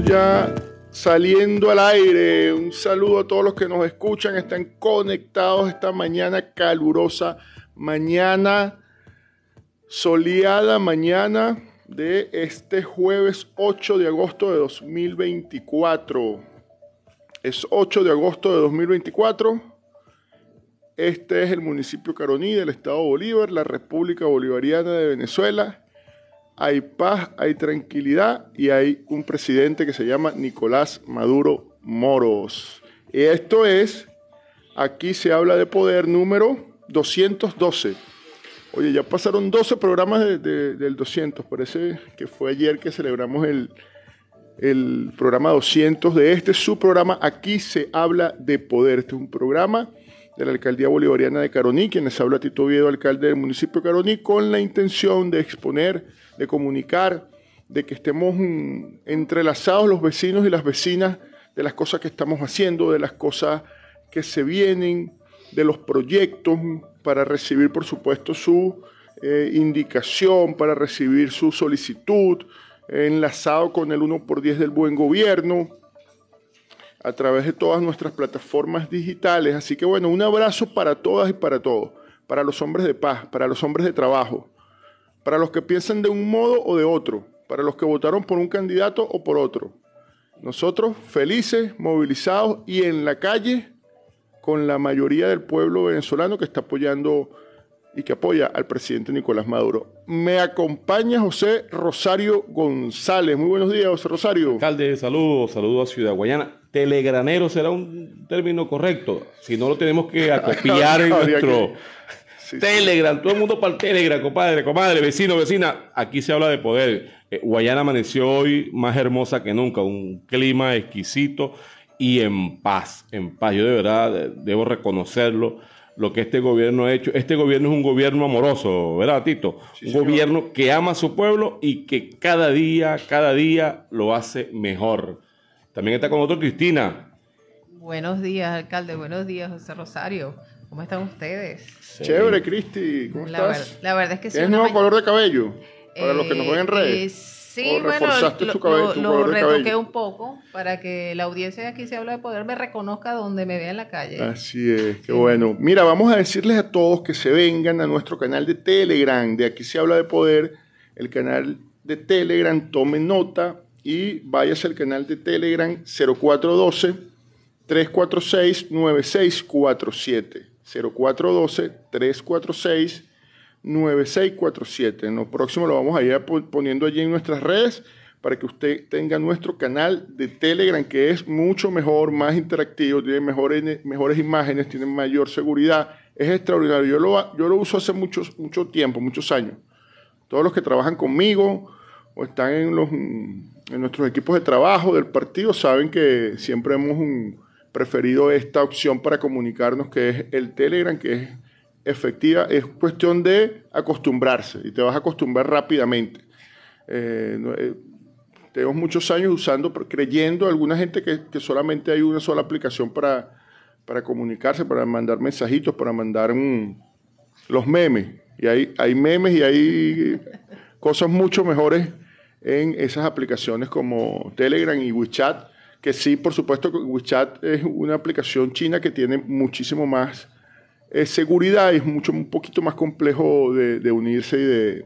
ya saliendo al aire. Un saludo a todos los que nos escuchan, están conectados esta mañana calurosa, mañana soleada, mañana de este jueves 8 de agosto de 2024. Es 8 de agosto de 2024. Este es el municipio Caroní del estado Bolívar, la República Bolivariana de Venezuela hay paz, hay tranquilidad y hay un presidente que se llama Nicolás Maduro Moros. Esto es, aquí se habla de poder número 212. Oye, ya pasaron 12 programas de, del 200, parece que fue ayer que celebramos el, el programa 200 de este, su programa Aquí se habla de poder. Este es un programa de la Alcaldía Bolivariana de Caroní, quienes habla Tito Viedo, alcalde del municipio de Caroní, con la intención de exponer de comunicar, de que estemos mm, entrelazados los vecinos y las vecinas de las cosas que estamos haciendo, de las cosas que se vienen, de los proyectos, mm, para recibir, por supuesto, su eh, indicación, para recibir su solicitud, eh, enlazado con el 1x10 del buen gobierno, a través de todas nuestras plataformas digitales. Así que bueno, un abrazo para todas y para todos, para los hombres de paz, para los hombres de trabajo, para los que piensan de un modo o de otro, para los que votaron por un candidato o por otro. Nosotros felices, movilizados y en la calle con la mayoría del pueblo venezolano que está apoyando y que apoya al presidente Nicolás Maduro. Me acompaña José Rosario González. Muy buenos días, José Rosario. Alcalde, saludos, saludos a Ciudad Guayana. Telegranero será un término correcto. Si no, lo tenemos que acopiar en nuestro... Telegram, todo el mundo para el Telegram, compadre, comadre, vecino, vecina. Aquí se habla de poder. Eh, Guayana amaneció hoy más hermosa que nunca, un clima exquisito y en paz, en paz. Yo de verdad debo reconocerlo, lo que este gobierno ha hecho. Este gobierno es un gobierno amoroso, ¿verdad, Tito? un gobierno que ama a su pueblo y que cada día, cada día lo hace mejor. También está con otro Cristina. Buenos días, alcalde. Buenos días, José Rosario. ¿Cómo están ustedes? Chévere, Cristi. ¿Cómo estás? la verdad es que sí. ¿Tienes nuevo color de cabello? Para los que nos ven en eh, redes. Eh, sí, bueno, lo, tu cabello, lo, lo retoqué un poco para que la audiencia de aquí se habla de poder me reconozca donde me vea en la calle. Así es, qué bueno. Mira, vamos a decirles a todos que se vengan a nuestro canal de Telegram. De aquí se habla de poder. El canal de Telegram, tome nota y váyase al canal de Telegram 0412 346 9647. 0412-346-9647. En lo próximo lo vamos a ir poniendo allí en nuestras redes para que usted tenga nuestro canal de Telegram, que es mucho mejor, más interactivo, tiene mejores, mejores imágenes, tiene mayor seguridad. Es extraordinario. Yo lo, yo lo uso hace mucho, mucho tiempo, muchos años. Todos los que trabajan conmigo o están en, los, en nuestros equipos de trabajo del partido saben que siempre hemos... Un, preferido esta opción para comunicarnos que es el Telegram, que es efectiva. Es cuestión de acostumbrarse y te vas a acostumbrar rápidamente. Eh, eh, tenemos muchos años usando, creyendo alguna gente que, solamente hay una sola aplicación para, para comunicarse, para mandar mensajitos, para mandar mm, los memes. Y hay, hay memes y hay cosas mucho mejores en esas aplicaciones como Telegram y WeChat que sí, por supuesto, WeChat es una aplicación china que tiene muchísimo más eh, seguridad y es mucho, un poquito más complejo de, unirse y de...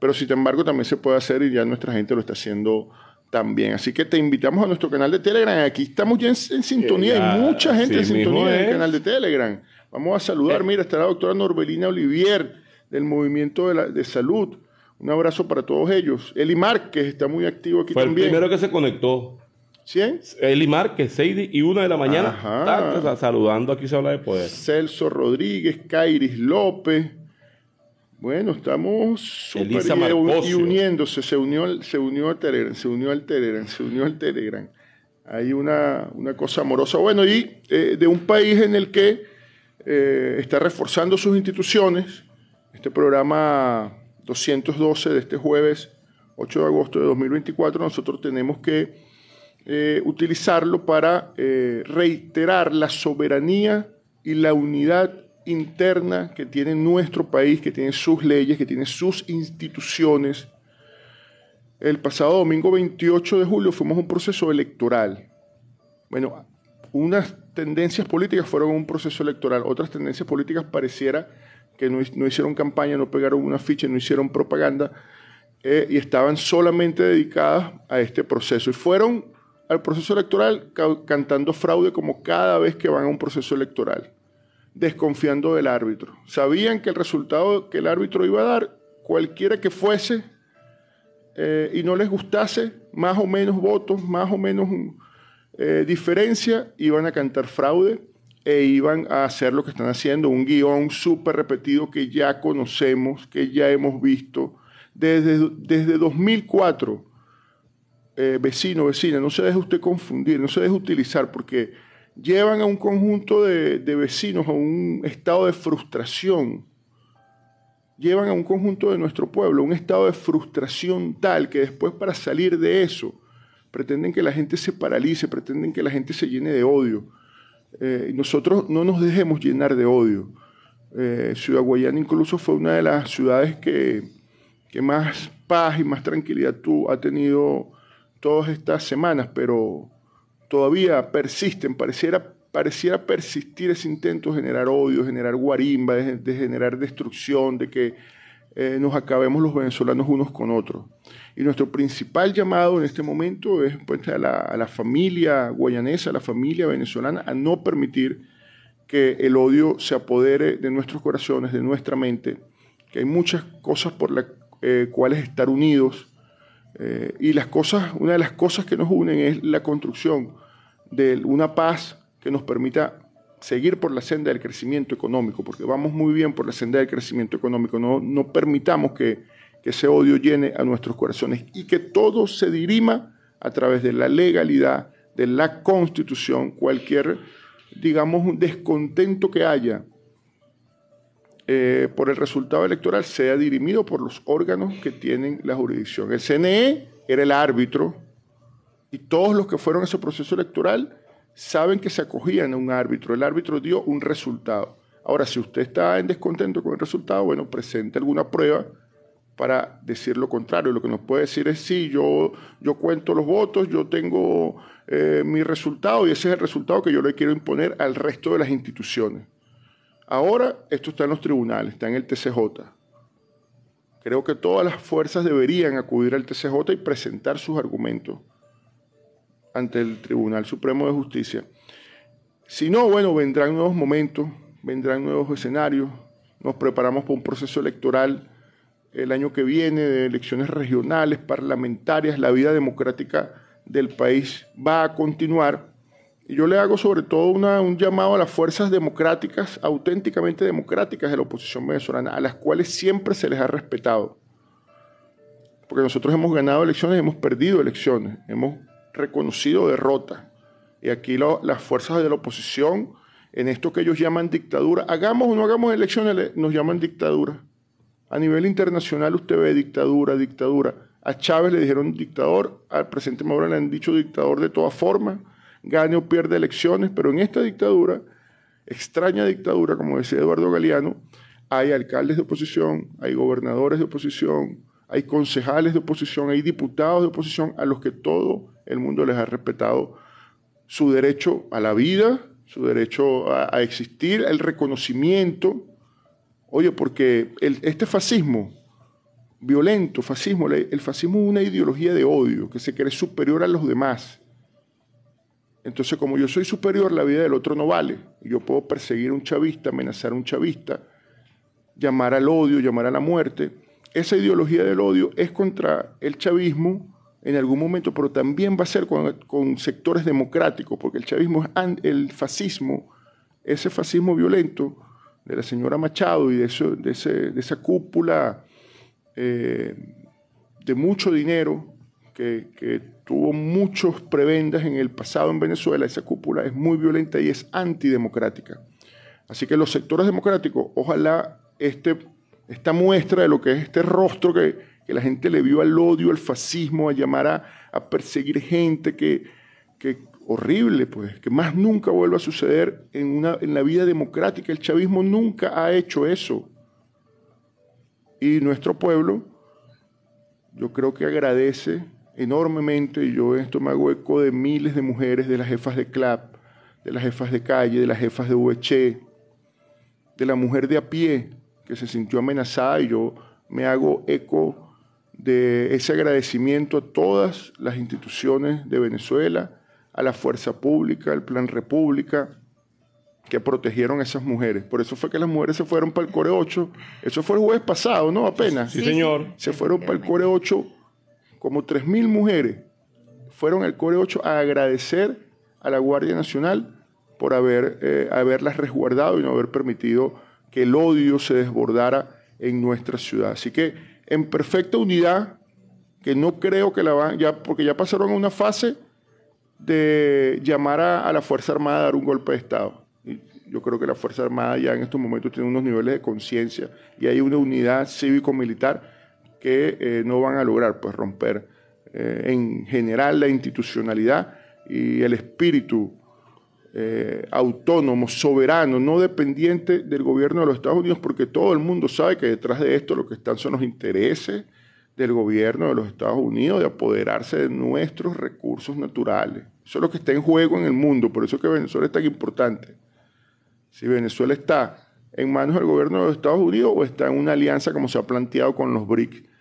Pero sin embargo también se puede hacer y ya nuestra gente lo está haciendo también. Así que te invitamos a nuestro canal de Telegram. Aquí estamos ya en, sintonía, hay eh, mucha gente en sintonía en el canal de Telegram. Vamos a saludar, eh. mira, está la doctora Norbelina Olivier del Movimiento de, Salud. Un abrazo para todos ellos. Eli Márquez está muy activo aquí Fue también. El primero que se conectó. Eli Márquez, 6 y una de la mañana. saludando, aquí se habla de poder. Celso Rodríguez, Kairis López. Bueno, estamos uniendo y uniéndose. Se unió, se unió al Telegram, se unió al Telegram, se unió al Telegram. Hay una, una cosa amorosa. Bueno, y eh, de un país en el que eh, está reforzando sus instituciones. Este programa 212 de este jueves 8 de agosto de 2024, nosotros tenemos que eh, utilizarlo para eh, reiterar la soberanía y la unidad interna que tiene nuestro país, que tiene sus leyes, que tiene sus instituciones. El pasado domingo 28 de julio fuimos a un proceso electoral. Bueno, unas tendencias políticas fueron un proceso electoral, otras tendencias políticas pareciera que no, hicieron campaña, no pegaron una ficha, no hicieron propaganda eh, y estaban solamente dedicadas a este proceso. Y fueron al proceso electoral cantando fraude como cada vez que van a un proceso electoral, desconfiando del árbitro. Sabían que el resultado que el árbitro iba a dar, cualquiera que fuese, eh, y no les gustase, más o menos votos, más o menos eh, diferencia, iban a cantar fraude e iban a hacer lo que están haciendo, un guión súper repetido que ya conocemos, que ya hemos visto desde, desde 2004 eh, vecino, vecina, no se deje usted confundir, no se deje utilizar, porque llevan a un conjunto de, vecinos a un estado de frustración, llevan a un conjunto de nuestro pueblo, a un estado de frustración tal que después para salir de eso, pretenden que la gente se paralice, pretenden que la gente se llene de odio. Eh, y nosotros no nos dejemos llenar de odio. Eh, Ciudad Guayana incluso fue una de las ciudades que, que más paz y más tranquilidad tú, ha tenido todas estas semanas, pero todavía persisten, pareciera, pareciera persistir ese intento de generar odio, generar guarimba, de, generar destrucción, de que eh, nos acabemos los venezolanos unos con otros. Y nuestro principal llamado en este momento es pues, a, la, familia guayanesa, a la familia venezolana, a no permitir que el odio se apodere de nuestros corazones, de nuestra mente, que hay muchas cosas por las eh, cuales estar unidos eh, y las cosas, una de las cosas que nos unen es la construcción de una paz que nos permita seguir por la senda del crecimiento económico, porque vamos muy bien por la senda del crecimiento económico. No, permitamos que, que ese odio llene a nuestros corazones y que todo se dirima a través de la legalidad, de la constitución, cualquier, digamos, un descontento que haya eh, por el resultado electoral sea dirimido por los órganos que tienen la jurisdicción. El CNE era el árbitro y todos los que fueron a ese proceso electoral saben que se acogían a un árbitro. El árbitro dio un resultado. Ahora, si usted está en descontento con el resultado, bueno, presente alguna prueba para decir lo contrario. Lo que nos puede decir es, sí, yo, yo cuento los votos, yo tengo eh, mi resultado y ese es el resultado que yo le quiero imponer al resto de las instituciones. Ahora esto está en los tribunales, está en el TCJ. Creo que todas las fuerzas deberían acudir al TCJ y presentar sus argumentos ante el Tribunal Supremo de Justicia. Si no, bueno, vendrán nuevos momentos, vendrán nuevos escenarios. Nos preparamos para un proceso electoral el año que viene, de elecciones regionales, parlamentarias. La vida democrática del país va a continuar y yo le hago sobre todo una, un llamado a las fuerzas democráticas, auténticamente democráticas de la oposición venezolana, a las cuales siempre se les ha respetado. Porque nosotros hemos ganado elecciones, hemos perdido elecciones, hemos reconocido derrota. Y aquí las fuerzas de la oposición, en esto que ellos llaman dictadura, hagamos o no hagamos elecciones, nos llaman dictadura. A nivel internacional usted ve dictadura, dictadura. A Chávez le dijeron dictador, al presidente Maduro le han dicho dictador de todas formas gane o pierde elecciones, pero en esta dictadura, extraña dictadura, como decía Eduardo Galeano, hay alcaldes de oposición, hay gobernadores de oposición, hay concejales de oposición, hay diputados de oposición a los que todo el mundo les ha respetado su derecho a la vida, su derecho a, existir, el reconocimiento. Oye, porque el, este fascismo violento, fascismo, el fascismo es una ideología de odio que se cree superior a los demás entonces, como yo soy superior, la vida del otro no vale. Yo puedo perseguir a un chavista, amenazar a un chavista, llamar al odio, llamar a la muerte. Esa ideología del odio es contra el chavismo en algún momento, pero también va a ser con, sectores democráticos, porque el chavismo es el fascismo, ese fascismo violento de la señora Machado y de, esa cúpula eh, de mucho dinero que, tuvo muchos prebendas en el pasado en Venezuela, esa cúpula es muy violenta y es antidemocrática. Así que los sectores democráticos, ojalá este, esta muestra de lo que es este rostro que, la gente le vio al odio, al fascismo, a llamar a, perseguir gente que, que, horrible, pues, que más nunca vuelva a suceder en, una, en la vida democrática. El chavismo nunca ha hecho eso. Y nuestro pueblo, yo creo que agradece enormemente, yo esto me hago eco de miles de mujeres, de las jefas de CLAP, de las jefas de calle, de las jefas de vh de la mujer de a pie que se sintió amenazada, y yo me hago eco de ese agradecimiento a todas las instituciones de Venezuela, a la fuerza pública, al Plan República, que protegieron a esas mujeres. Por eso fue que las mujeres se fueron para el Core 8. Eso fue el jueves pasado, ¿no? Apenas. sí señor. Se fueron para el Core 8 como 3.000 mujeres fueron al Core 8 a agradecer a la Guardia Nacional por haber, eh, haberlas resguardado y no haber permitido que el odio se desbordara en nuestra ciudad. Así que en perfecta unidad, que no creo que la van, ya, porque ya pasaron a una fase de llamar a, la Fuerza Armada a dar un golpe de Estado. Y yo creo que la Fuerza Armada ya en estos momentos tiene unos niveles de conciencia y hay una unidad cívico-militar que eh, no van a lograr pues, romper eh, en general la institucionalidad y el espíritu eh, autónomo, soberano, no dependiente del gobierno de los Estados Unidos, porque todo el mundo sabe que detrás de esto lo que están son los intereses del gobierno de los Estados Unidos de apoderarse de nuestros recursos naturales. Eso es lo que está en juego en el mundo, por eso es que Venezuela es tan importante. Si Venezuela está en manos del gobierno de los Estados Unidos o está en una alianza como se ha planteado con los BRICS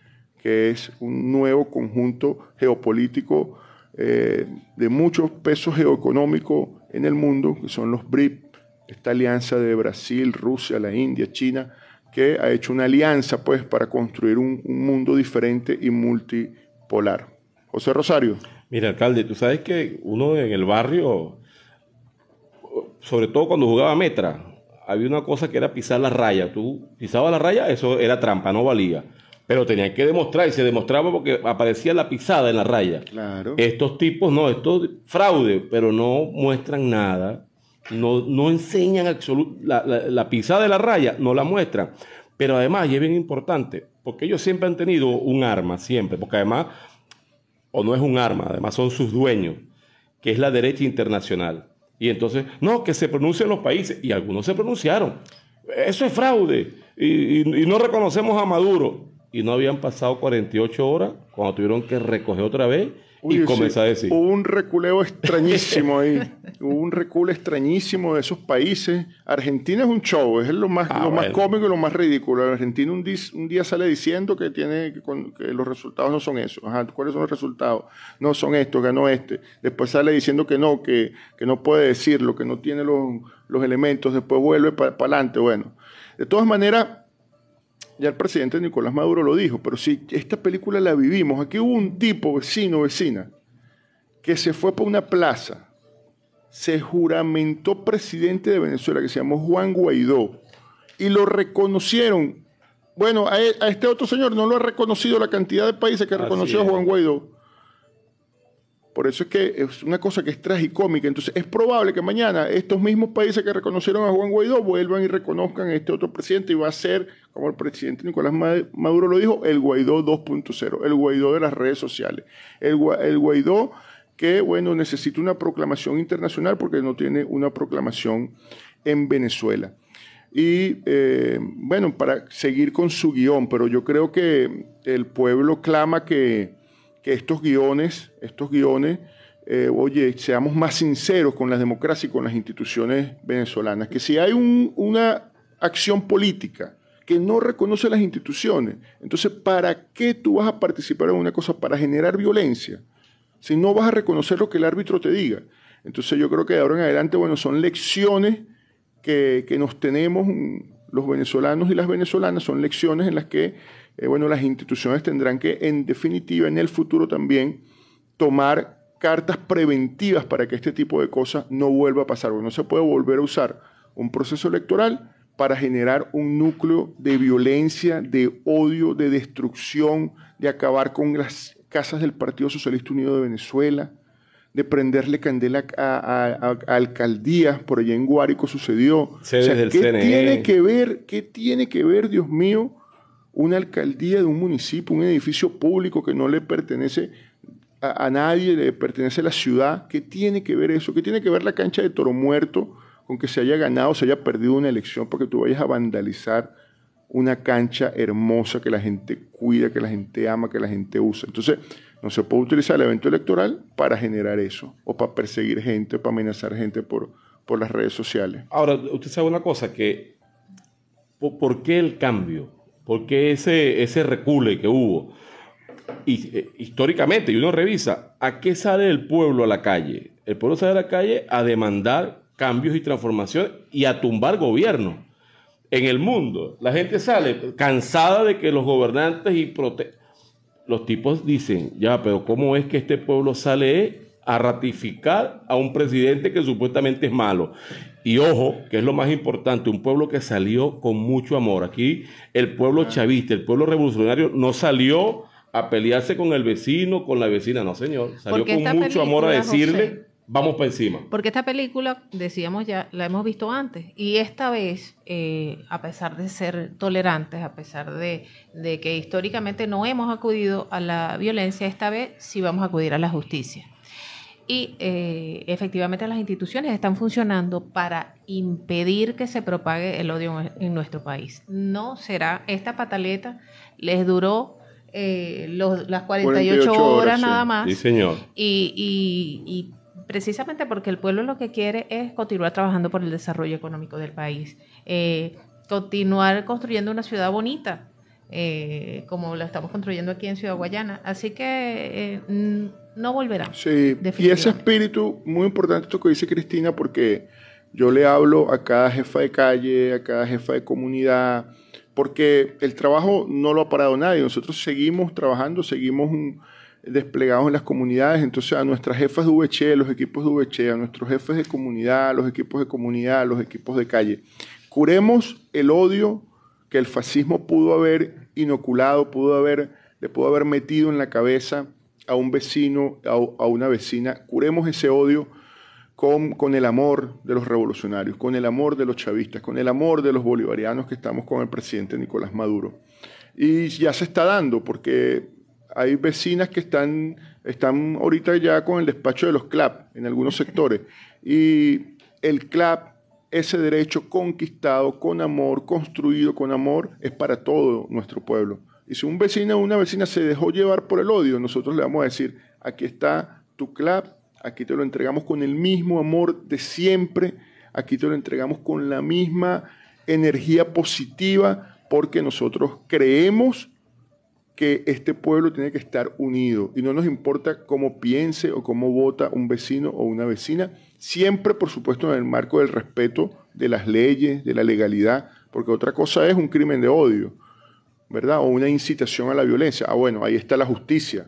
que es un nuevo conjunto geopolítico eh, de muchos pesos geoeconómicos en el mundo, que son los BRIP, esta alianza de Brasil, Rusia, la India, China, que ha hecho una alianza pues, para construir un, mundo diferente y multipolar. José Rosario. Mira, alcalde, tú sabes que uno en el barrio, sobre todo cuando jugaba metra, había una cosa que era pisar la raya. Tú pisabas la raya, eso era trampa, no valía. Pero tenían que demostrar y se demostraba porque aparecía la pisada en la raya. Claro. Estos tipos no, estos fraude, pero no muestran nada, no, no enseñan absolutamente la, la, pisada de la raya, no la muestran. Pero además, y es bien importante, porque ellos siempre han tenido un arma, siempre, porque además, o no es un arma, además son sus dueños, que es la derecha internacional. Y entonces, no, que se pronuncien los países, y algunos se pronunciaron. Eso es fraude, y no reconocemos a Maduro y no habían pasado 48 horas cuando tuvieron que recoger otra vez y comenzar a decir. Hubo un reculeo extrañísimo ahí. Hubo un reculeo extrañísimo de esos países. Argentina es un show, es lo más, ah, más cómico y lo más ridículo. Argentina un, día sale diciendo que, tiene, que, los resultados no son esos. ¿cuáles son los resultados? No son estos, ganó este. Después sale diciendo que no, que, que no puede decirlo, que no tiene los, elementos. Después vuelve para adelante. Bueno, de todas maneras ya el presidente Nicolás Maduro lo dijo, pero si esta película la vivimos, aquí hubo un tipo, vecino, vecina, que se fue por una plaza, se juramentó presidente de Venezuela, que se llamó Juan Guaidó, y lo reconocieron. Bueno, a, e, este otro señor no lo ha reconocido la cantidad de países que reconoció a Juan Guaidó. Por eso es que es una cosa que es tragicómica. Entonces es probable que mañana estos mismos países que reconocieron a Juan Guaidó vuelvan y reconozcan a este otro presidente y va a ser, como el presidente Nicolás Maduro lo dijo, el Guaidó 2.0, el Guaidó de las redes sociales, el, Guaidó que, bueno, necesita una proclamación internacional porque no tiene una proclamación en Venezuela. Y eh, bueno, para seguir con su guión, pero yo creo que el pueblo clama que que estos guiones, estos guiones, eh, oye, seamos más sinceros con la democracia y con las instituciones venezolanas, que si hay una acción política que no reconoce las instituciones, entonces, ¿para qué tú vas a participar en una cosa? Para generar violencia, si no vas a reconocer lo que el árbitro te diga. Entonces yo creo que de ahora en adelante, bueno, son lecciones que, que nos tenemos los venezolanos y las venezolanas, son lecciones en las que eh, bueno, las instituciones tendrán que, en definitiva, en el futuro también, tomar cartas preventivas para que este tipo de cosas no vuelva a pasar. no se puede volver a usar un proceso electoral para generar un núcleo de violencia, de odio, de destrucción, de acabar con las casas del Partido Socialista Unido de Venezuela, de prenderle candela a, alcaldías por allá en Guárico sucedió. ¿qué tiene que ver, qué tiene que ver, Dios mío, una alcaldía de un municipio, un edificio público que no le pertenece a, nadie, le pertenece a la ciudad? ¿Qué tiene que ver eso? ¿Qué tiene que ver la cancha de Toro Muerto con que se haya ganado, se haya perdido una elección porque tú vayas a vandalizar una cancha hermosa que la gente cuida, que la gente ama, que la gente usa? Entonces, no se puede utilizar el evento electoral para generar eso, o para perseguir gente, para amenazar gente por, por las redes sociales. Ahora, usted sabe una cosa, que ¿por, qué el cambio? ¿Por qué ese, ese recule que hubo? Y, eh, históricamente, y uno revisa, ¿a qué sale el pueblo a la calle? El pueblo sale a la calle a demandar cambios y transformación y a tumbar gobierno. en el mundo. La gente sale cansada de que los gobernantes y prote los tipos dicen, ya, pero ¿cómo es que este pueblo sale a ratificar a un presidente que supuestamente es malo? Y ojo, que es lo más importante, un pueblo que salió con mucho amor. Aquí el pueblo chavista, el pueblo revolucionario, no salió a pelearse con el vecino, con la vecina, no señor. Salió con mucho amor a decirle vamos para encima. Porque esta película, decíamos ya, la hemos visto antes. Y esta vez, eh, a pesar de ser tolerantes, a pesar de, que históricamente no hemos acudido a la violencia, esta vez sí vamos a acudir a la justicia. Y eh, efectivamente las instituciones están funcionando para impedir que se propague el odio en nuestro país. No será, esta pataleta les duró eh, las 48, horas, nada más. Sí, señor. y, y precisamente porque el pueblo lo que quiere es continuar trabajando por el desarrollo económico del país, eh, continuar construyendo una ciudad bonita, eh, como la estamos construyendo aquí en Ciudad Guayana. Así que eh, mm, no volverá. Sí, y ese espíritu, muy importante esto que dice Cristina, porque yo le hablo a cada jefa de calle, a cada jefa de comunidad, porque el trabajo no lo ha parado nadie. Nosotros seguimos trabajando, seguimos... Un, desplegados en las comunidades. Entonces, a nuestras jefas de VCHE, los equipos de VCHE, a nuestros jefes de comunidad, los equipos de comunidad, los equipos de calle. Curemos el odio que el fascismo pudo haber inoculado, pudo haber, le pudo haber metido en la cabeza a un vecino, a, una vecina. Curemos ese odio con el amor de los revolucionarios, con el amor de los chavistas, con el amor de los bolivarianos que estamos con el presidente Nicolás Maduro. Y ya se está dando, porque hay vecinas que están, están ahorita ya con el despacho de los CLAP en algunos sectores. Y el CLAP, ese derecho conquistado con amor, construido con amor, es para todo nuestro pueblo. Y si un vecino o una vecina se dejó llevar por el odio, nosotros le vamos a decir, aquí está tu CLAP, aquí te lo entregamos con el mismo amor de siempre, aquí te lo entregamos con la misma energía positiva, porque nosotros creemos que este pueblo tiene que estar unido y no nos importa cómo piense o cómo vota un vecino o una vecina, siempre por supuesto en el marco del respeto de las leyes, de la legalidad, porque otra cosa es un crimen de odio, ¿verdad? O una incitación a la violencia. Ah, bueno, ahí está la justicia.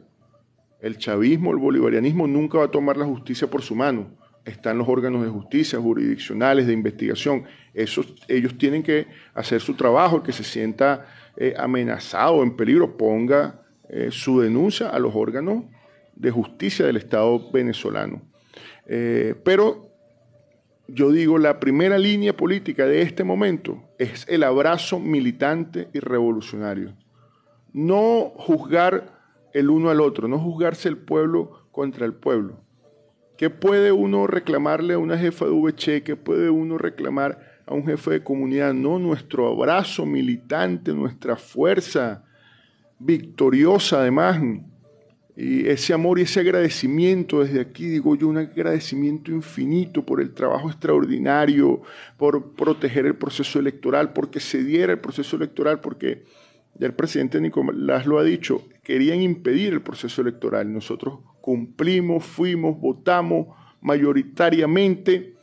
El chavismo, el bolivarianismo nunca va a tomar la justicia por su mano. Están los órganos de justicia, jurisdiccionales, de investigación. ellos tienen que hacer su trabajo, que se sienta eh, amenazado, en peligro, ponga eh, su denuncia a los órganos de justicia del Estado venezolano. Eh, pero yo digo, la primera línea política de este momento es el abrazo militante y revolucionario. No juzgar el uno al otro, no juzgarse el pueblo contra el pueblo. ¿Qué puede uno reclamarle a una jefa de VC? E? ¿Qué puede uno reclamar a un jefe de comunidad, no, nuestro abrazo militante, nuestra fuerza victoriosa además. Y ese amor y ese agradecimiento desde aquí, digo yo, un agradecimiento infinito por el trabajo extraordinario, por proteger el proceso electoral, porque se diera el proceso electoral, porque ya el presidente Nicolás lo ha dicho, querían impedir el proceso electoral. Nosotros cumplimos, fuimos, votamos mayoritariamente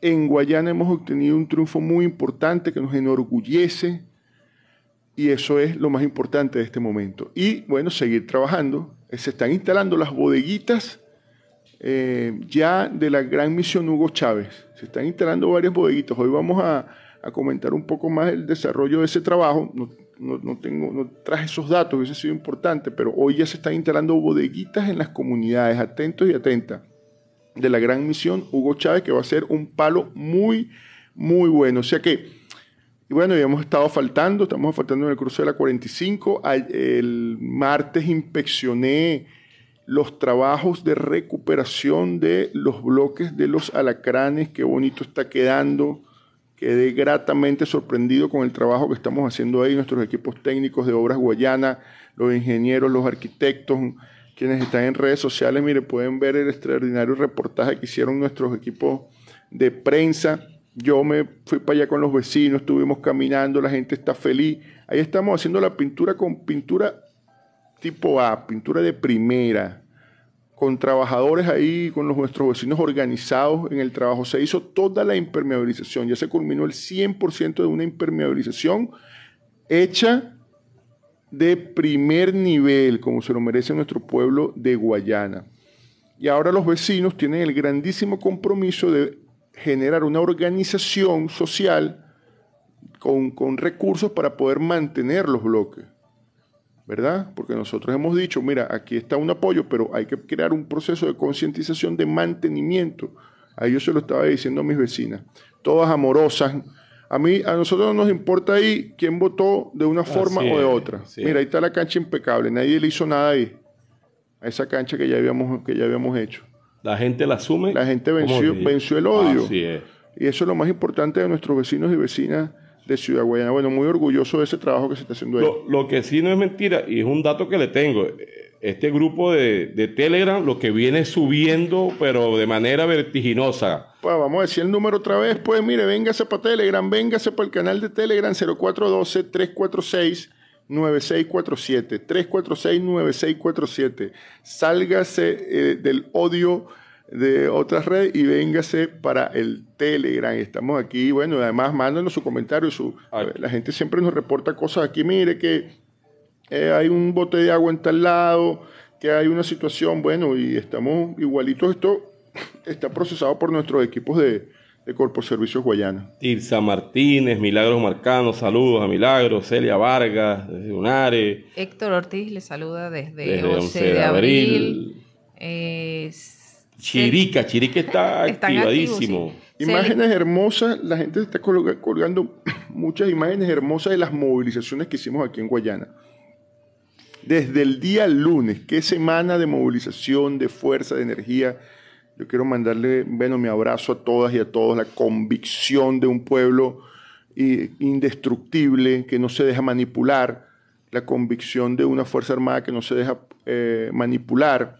en Guayana hemos obtenido un triunfo muy importante que nos enorgullece y eso es lo más importante de este momento. Y bueno, seguir trabajando. Se están instalando las bodeguitas eh, ya de la gran misión Hugo Chávez. Se están instalando varias bodeguitas. Hoy vamos a, comentar un poco más el desarrollo de ese trabajo. No, tengo, no traje esos datos, hubiese sido importante, pero hoy ya se están instalando bodeguitas en las comunidades, atentos y atentas de la gran misión, Hugo Chávez, que va a ser un palo muy, muy bueno. O sea que, y bueno, ya hemos estado faltando, estamos faltando en el cruce de la 45. El martes inspeccioné los trabajos de recuperación de los bloques de los alacranes. Qué bonito está quedando. Quedé gratamente sorprendido con el trabajo que estamos haciendo ahí, nuestros equipos técnicos de Obras Guayana, los ingenieros, los arquitectos, quienes están en redes sociales, mire, pueden ver el extraordinario reportaje que hicieron nuestros equipos de prensa. Yo me fui para allá con los vecinos, estuvimos caminando, la gente está feliz. Ahí estamos haciendo la pintura con pintura tipo A, pintura de primera, con trabajadores ahí, con nuestros vecinos organizados en el trabajo. Se hizo toda la impermeabilización, ya se culminó el 100% de una impermeabilización hecha de primer nivel, como se lo merece nuestro pueblo de Guayana. Y ahora los vecinos tienen el grandísimo compromiso de generar una organización social con, recursos para poder mantener los bloques. ¿Verdad? Porque nosotros hemos dicho, mira, aquí está un apoyo, pero hay que crear un proceso de concientización de mantenimiento. Ahí yo se lo estaba diciendo a mis vecinas, todas amorosas, a mí, a nosotros no nos importa ahí quién votó de una ah, forma o de otra. Mira, ahí está la cancha impecable, nadie le hizo nada ahí. A esa cancha que ya habíamos, que ya habíamos hecho. La gente la asume. La gente venció, venció el odio. Y eso es lo más importante de nuestros vecinos y vecinas de Ciudad Guayana. Bueno, muy orgulloso de ese trabajo que se está haciendo ahí. Lo, que sí no es mentira, y es un dato que le tengo. Eh, este grupo de, de, Telegram lo que viene subiendo, pero de manera vertiginosa. Pues vamos a decir el número otra vez, pues mire, véngase para Telegram, véngase para el canal de Telegram 0412-346. 9647, 346-9647. Sálgase eh, del odio de otras redes y véngase para el Telegram. Estamos aquí, bueno, además mándanos su comentario. Su, la gente siempre nos reporta cosas aquí. Mire que eh, hay un bote de agua en tal lado, que hay una situación, bueno, y estamos igualitos. Esto está procesado por nuestros equipos de, de Corpo Servicios Guayana. Tirsa Martínez, Milagros Marcano, saludos a Milagros, Celia Vargas, desde Unare. Héctor Ortiz le saluda desde, 11, de, abril. Eh, Chirica, Chirica está activadísimo. Imágenes hermosas, la gente está colgando muchas imágenes hermosas de las movilizaciones que hicimos aquí en Guayana desde el día lunes. Qué semana de movilización, de fuerza, de energía. Yo quiero mandarle, bueno, mi abrazo a todas y a todos, la convicción de un pueblo eh, indestructible, que no se deja manipular, la convicción de una Fuerza Armada que no se deja eh, manipular.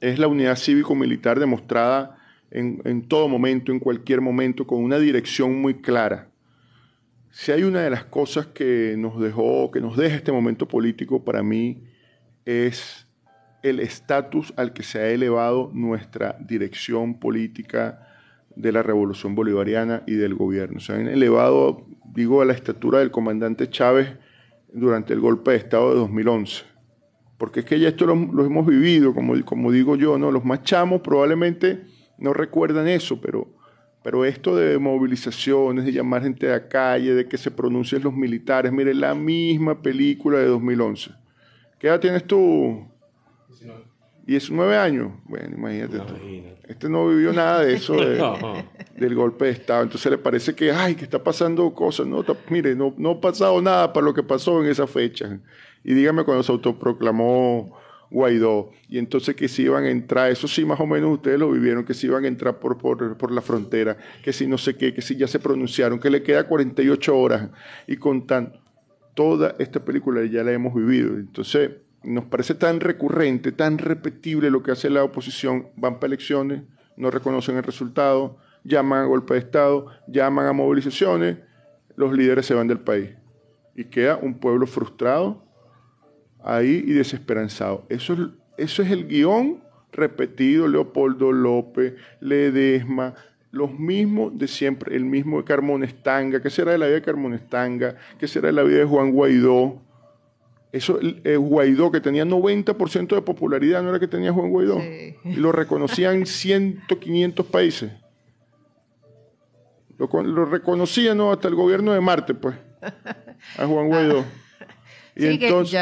Es la unidad cívico-militar demostrada en todo momento, en cualquier momento, con una dirección muy clara si hay una de las cosas que nos dejó, que nos deja este momento político para mí, es el estatus al que se ha elevado nuestra dirección política de la revolución bolivariana y del gobierno. Se han elevado, digo, a la estatura del comandante Chávez durante el golpe de Estado de 2011. Porque es que ya esto lo, lo hemos vivido, como, como digo yo, ¿no? Los más probablemente no recuerdan eso, pero pero esto de movilizaciones, de llamar gente a la calle, de que se pronuncien los militares, mire, la misma película de 2011. ¿Qué edad tienes tú? 19. años. Bueno, imagínate. Este no vivió nada de eso, del golpe de Estado. Entonces le parece que, ay, que está pasando cosas. No, mire, no, no ha pasado nada para lo que pasó en esa fecha. Y dígame cuando se autoproclamó Guaidó. Y entonces que si iban a entrar, eso sí más o menos ustedes lo vivieron, que si iban a entrar por, por, la frontera, que si no sé qué, que si ya se pronunciaron, que le queda 48 horas y con Toda esta película ya la hemos vivido. Entonces nos parece tan recurrente, tan repetible lo que hace la oposición. Van para elecciones, no reconocen el resultado, llaman a golpe de Estado, llaman a movilizaciones, los líderes se van del país. Y queda un pueblo frustrado ahí y desesperanzado. Eso es, eso es el guión repetido, Leopoldo López, Ledesma, los mismos de siempre, el mismo de Carmón Estanga, ¿qué será de la vida de Carmón Estanga? ¿Qué será de la vida de Juan Guaidó? Eso, Guaidó, que tenía 90% de popularidad, ¿no era que tenía Juan Guaidó? Y lo reconocían 100, 500 países. Lo, lo reconocían ¿no? hasta el gobierno de Marte, pues, a Juan Guaidó. Ah. Y, entonces,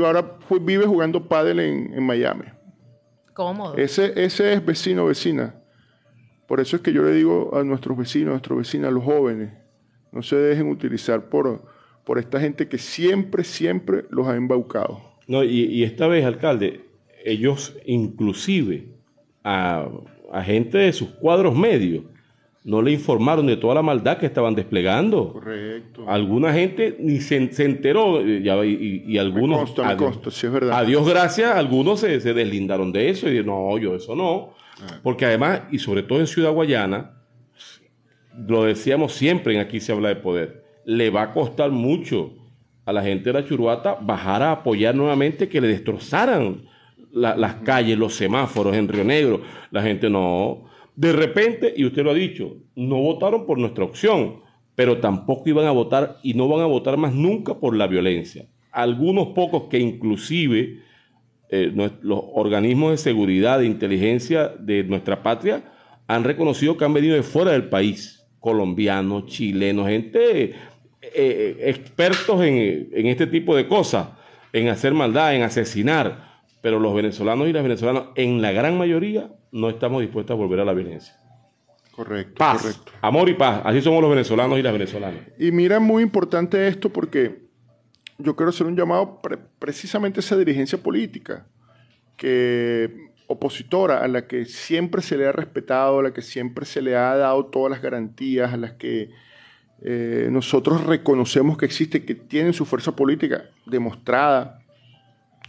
ahora vive jugando pádel en, Miami. Cómodo. Ese, ese es vecino, vecina. Por eso es que yo le digo a nuestros vecinos, a nuestros vecinos, a los jóvenes, no se dejen utilizar por, por esta gente que siempre, siempre los ha embaucado. No, y, esta vez, alcalde, ellos inclusive a, a gente de sus cuadros medios no le informaron de toda la maldad que estaban desplegando. Correcto. Alguna gente ni se, enteró eh, y, algunos... A Dios gracias, algunos se, deslindaron de eso y dijeron, no, yo eso no. Ah. Porque además, y sobre todo en Ciudad Guayana, lo decíamos siempre en Aquí se habla de poder, le va a costar mucho a la gente de la Churuata bajar a apoyar nuevamente que le destrozaran las calles, los semáforos en Río Negro. La gente no... De repente, y usted lo ha dicho, no votaron por nuestra opción, pero tampoco iban a votar y no van a votar más nunca por la violencia. Algunos pocos que inclusive eh, los organismos de seguridad, de inteligencia de nuestra patria, han reconocido que han venido de fuera del país, colombianos, chilenos, gente eh, eh, expertos en, este tipo de cosas, en hacer maldad, en asesinar. Pero los venezolanos y las venezolanas, en la gran mayoría, no estamos dispuestos a volver a la violencia. Correcto, Amor y paz. Así somos los venezolanos y las venezolanas. Y mira, muy importante esto porque yo quiero hacer un llamado precisamente a esa dirigencia política que opositora a la que siempre se le ha respetado, a la que siempre se le ha dado todas las garantías, a las que eh, nosotros reconocemos que existe, que tienen su fuerza política demostrada,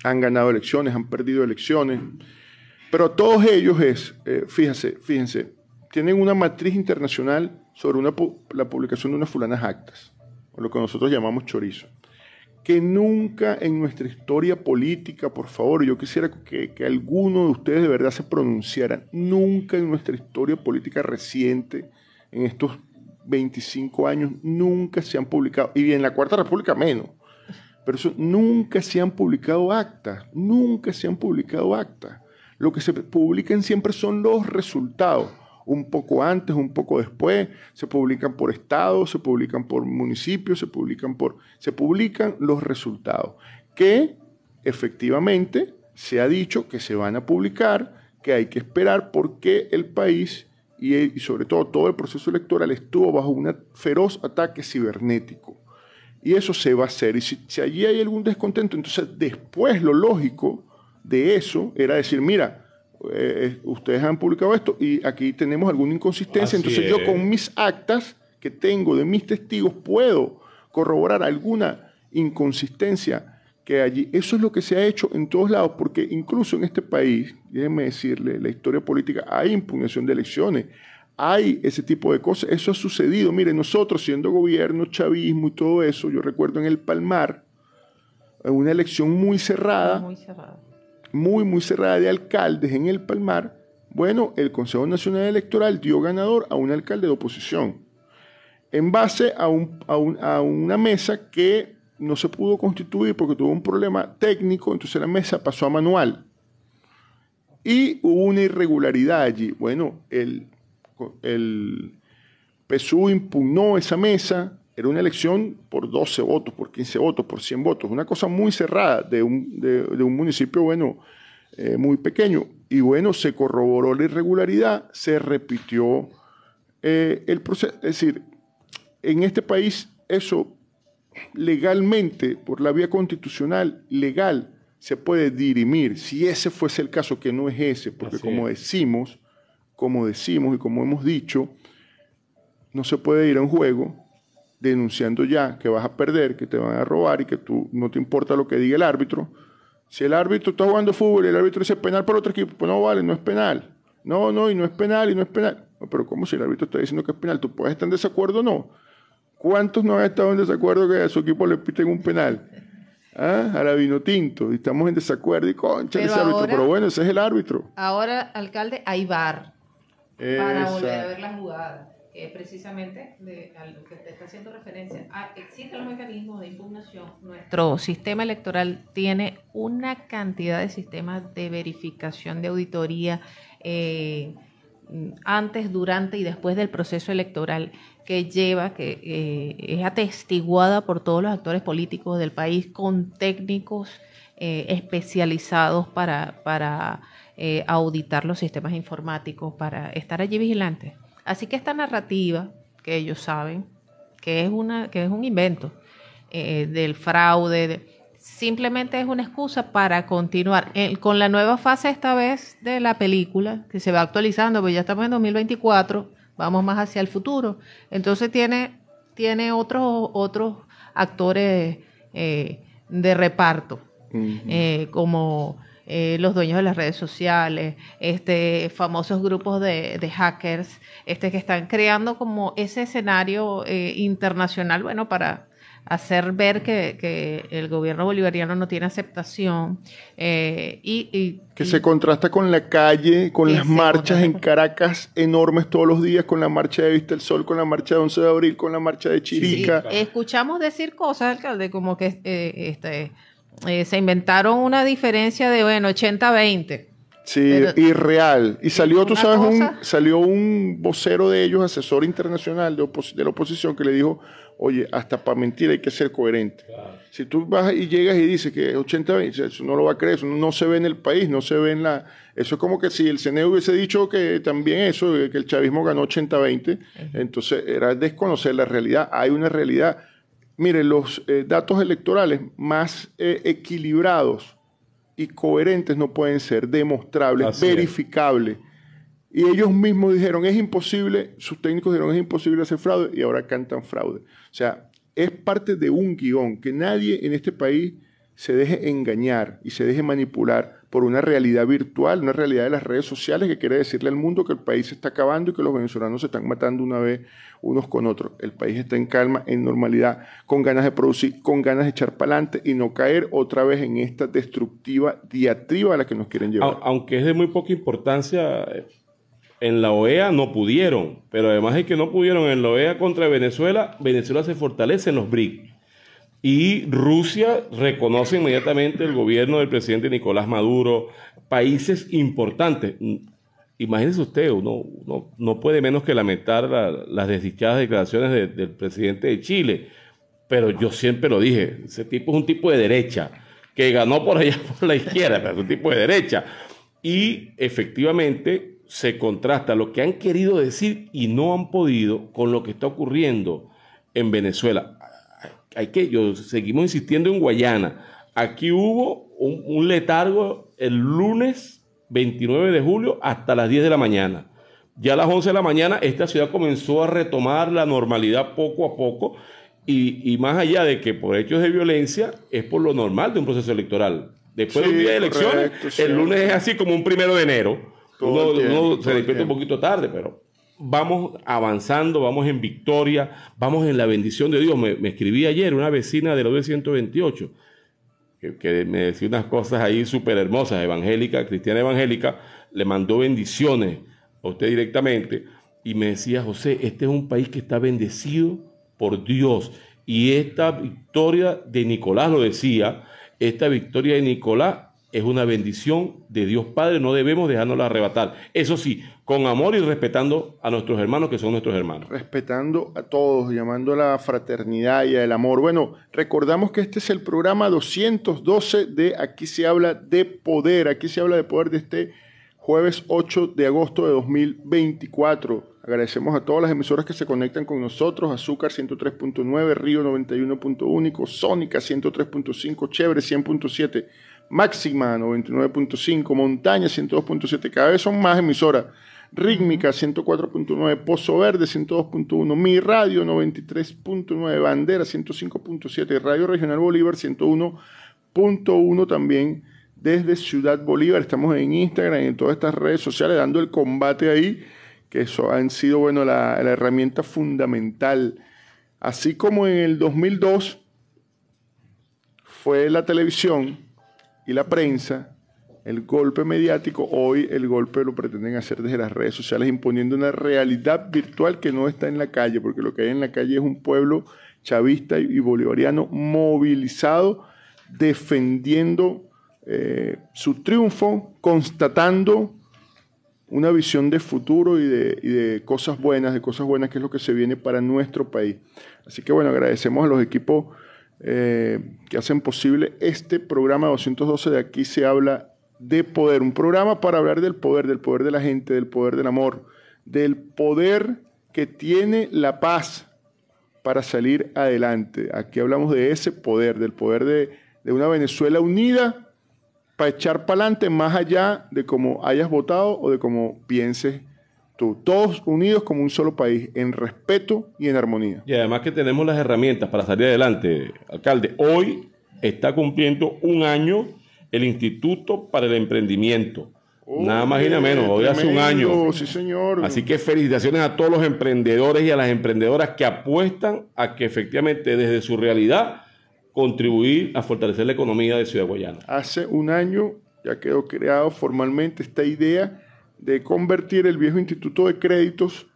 han ganado elecciones, han perdido elecciones. Pero todos ellos es, eh, fíjense, fíjense, tienen una matriz internacional sobre una, la publicación de unas fulanas actas, o lo que nosotros llamamos chorizo, que nunca en nuestra historia política, por favor, yo quisiera que, que alguno de ustedes de verdad se pronunciara, nunca en nuestra historia política reciente, en estos 25 años, nunca se han publicado, y en la Cuarta República menos, pero nunca se han publicado actas, nunca se han publicado actas. Lo que se publiquen siempre son los resultados. Un poco antes, un poco después, se publican por estado, se publican por municipios, se publican por. Se publican los resultados. Que efectivamente se ha dicho que se van a publicar, que hay que esperar porque el país y, sobre todo todo el proceso electoral estuvo bajo un feroz ataque cibernético. Y eso se va a hacer. Y si allí hay algún descontento, entonces después lo lógico de eso era decir, mira, eh, eh, ustedes han publicado esto y aquí tenemos alguna inconsistencia. Entonces yo con mis actas que tengo de mis testigos puedo corroborar alguna inconsistencia que allí. Eso es lo que se ha hecho en todos lados, porque incluso en este país, déjenme decirle, la historia política, hay impugnación de elecciones, hay ese tipo de cosas. Eso ha sucedido. Mire, nosotros siendo gobierno, chavismo y todo eso, yo recuerdo en el Palmar, una elección muy cerrada. Muy cerrada muy, muy cerrada de alcaldes en el Palmar, bueno, el Consejo Nacional Electoral dio ganador a un alcalde de oposición, en base a, una mesa que no se pudo constituir porque tuvo un problema técnico, entonces la mesa pasó a manual. Y hubo una irregularidad allí. Bueno, el, el PSU impugnó esa mesa, era una elección por 12 votos, por 15 votos, por 100 votos, una cosa muy cerrada de un, municipio, bueno, eh, muy pequeño. Y bueno, se corroboró la irregularidad, se repitió eh, el proceso. Es decir, en este país eso legalmente, por la vía constitucional, legal, se puede dirimir. Si ese fuese el caso, que no es ese, porque como decimos, como decimos y como hemos dicho, no se puede ir a un juego denunciando ya que vas a perder, que te van a robar y que tú no te importa lo que diga el árbitro. Si el árbitro está jugando fútbol y el árbitro dice penal para otro equipo, pues no vale, no es penal. No, no, y no es penal, y no es penal. pero ¿cómo si el árbitro está diciendo que es penal? ¿Tú puedes estar en desacuerdo o no? ¿Cuántos no han estado en desacuerdo que a su equipo le piten un penal? ¿Ah? A la vino tinto, y estamos en desacuerdo y concha pero árbitro, pero bueno, ese es el árbitro. Ahora, alcalde, hay bar para volver a ver la jugada. Eh, precisamente de, a lo que te está haciendo referencia, ah, existen los mecanismos de impugnación. Nuestro sistema electoral tiene una cantidad de sistemas de verificación, de auditoría, eh, antes, durante y después del proceso electoral que lleva, que eh, es atestiguada por todos los actores políticos del país con técnicos especializados para, para auditar los sistemas informáticos, para estar allí vigilantes. Así que esta narrativa que ellos saben, que es, una, que es un invento eh, del fraude, simplemente es una excusa para continuar con la nueva fase esta vez de la película, que se va actualizando, pues ya estamos en 2024, vamos más hacia el futuro. Entonces tiene, tiene otros, otros actores eh, de reparto, eh, como eh, los dueños de las redes sociales, este, famosos grupos de, hackers, este, que están creando como ese escenario eh, internacional, bueno, para hacer ver que, el gobierno bolivariano no tiene aceptación. Eh, y, que se contrasta con la calle, con las marchas en Caracas enormes todos los días, con la marcha de Vista el Sol, con la marcha de 11 de abril, con la marcha de Chirica. escuchamos decir cosas, alcalde, como que este, eh, se inventaron una diferencia de, bueno, 80-20. Sí, irreal. Y salió, tú sabes, un, salió un vocero de ellos, asesor internacional de, la oposición, que le dijo, oye, hasta para mentir hay que ser coherente. Si tú vas y llegas y dices que 80 20 eso no lo va a creer, eso no se ve en el país, no se ve en la... Eso es como que si el CNE hubiese dicho que también eso, que el chavismo ganó 80-20, entonces era desconocer la realidad. Hay una realidad mire, los eh, datos electorales más eh, equilibrados y coherentes no pueden ser demostrables, verificables. Y ellos mismos dijeron, es imposible, sus técnicos dijeron, es imposible hacer fraude y ahora cantan fraude. O sea, es parte de un guión, que nadie en este país se deje engañar y se deje manipular por una realidad virtual, una realidad de las redes sociales que quiere decirle al mundo que el país se está acabando y que los venezolanos se están matando una vez unos con otros. El país está en calma, en normalidad, con ganas de producir, con ganas de echar para adelante y no caer otra vez en esta destructiva diatriba a la que nos quieren llevar. Aunque es de muy poca importancia, eh, en la OEA no pudieron, pero además de que no pudieron en la OEA contra Venezuela, Venezuela se fortalece en los BRICS y Rusia reconoce inmediatamente el gobierno del presidente Nicolás Maduro, países importantes. Imagínese usted, uno, no puede menos que lamentar las desdichadas declaraciones del presidente de Chile, pero yo siempre lo dije, ese tipo es un tipo de derecha, que ganó por allá por la izquierda, pero es un tipo de derecha. Y efectivamente se contrasta lo que han querido decir y no han podido con lo que está ocurriendo en Venezuela hay que, yo seguimos insistiendo en Guayana. Aquí hubo un, letargo el lunes 29 de julio hasta las 10 de la mañana. Ya a las 11 de la mañana esta ciudad comenzó a retomar la normalidad poco a poco y, más allá de que por hechos de violencia es por lo normal de un proceso electoral. Después de un día de elecciones, el lunes es así como un primero de enero. uno se despierta un poquito tarde, pero vamos avanzando, vamos en victoria, vamos en la bendición de Dios. Me, escribí ayer una vecina de la 228, que, que me decía unas cosas ahí súper hermosas, evangélica, cristiana evangélica, le mandó bendiciones a usted directamente y me decía, José, este es un país que está bendecido por Dios. Y esta victoria de Nicolás, lo decía, esta victoria de Nicolás es una bendición de Dios Padre, no debemos dejárnosla arrebatar. Eso sí, con amor y respetando a nuestros hermanos que son nuestros hermanos. Respetando a todos, llamando a la fraternidad y al amor. Bueno, recordamos que este es el programa 212 de Aquí se habla de poder, aquí se habla de poder de este jueves 8 de agosto de 2024. Agradecemos a todas las emisoras que se conectan con nosotros, Azúcar 103.9, Río 91.1, Sónica 103.5, Chévere 100.7. Máxima 99.5, Montaña 102.7, cada vez son más emisoras. Rítmica 104.9, Pozo Verde 102.1, Mi Radio 93.9, Bandera 105.7, Radio Regional Bolívar 101.1 también desde Ciudad Bolívar. Estamos en Instagram y en todas estas redes sociales dando el combate ahí, que eso han sido bueno, la herramienta fundamental. Así como en el 2002 fue la televisión, y la prensa, el golpe mediático, hoy el golpe lo pretenden hacer desde las redes sociales, imponiendo una realidad virtual que no está en la calle, porque lo que hay en la calle es un pueblo chavista y bolivariano movilizado, defendiendo eh, su triunfo, constatando una visión de futuro y de, cosas buenas, de cosas buenas que es lo que se viene para nuestro país. Así que bueno, agradecemos a los equipos eh, que hacen posible este programa 212 de aquí se habla de poder, un programa para hablar del poder, del poder de la gente, del poder del amor, del poder que tiene la paz para salir adelante. Aquí hablamos de ese poder, del poder de, de una Venezuela unida para echar para adelante más allá de cómo hayas votado o de cómo pienses todos unidos como un solo país, en respeto y en armonía. Y además que tenemos las herramientas para salir adelante, alcalde. Hoy está cumpliendo un año el Instituto para el Emprendimiento. Oh, nada más y nada menos, hoy hace un año. Sí, señor. Así que felicitaciones a todos los emprendedores y a las emprendedoras que apuestan a que efectivamente desde su realidad contribuir a fortalecer la economía de Ciudad Guayana. Hace un año ya quedó creado formalmente esta idea de convertir el viejo instituto de créditos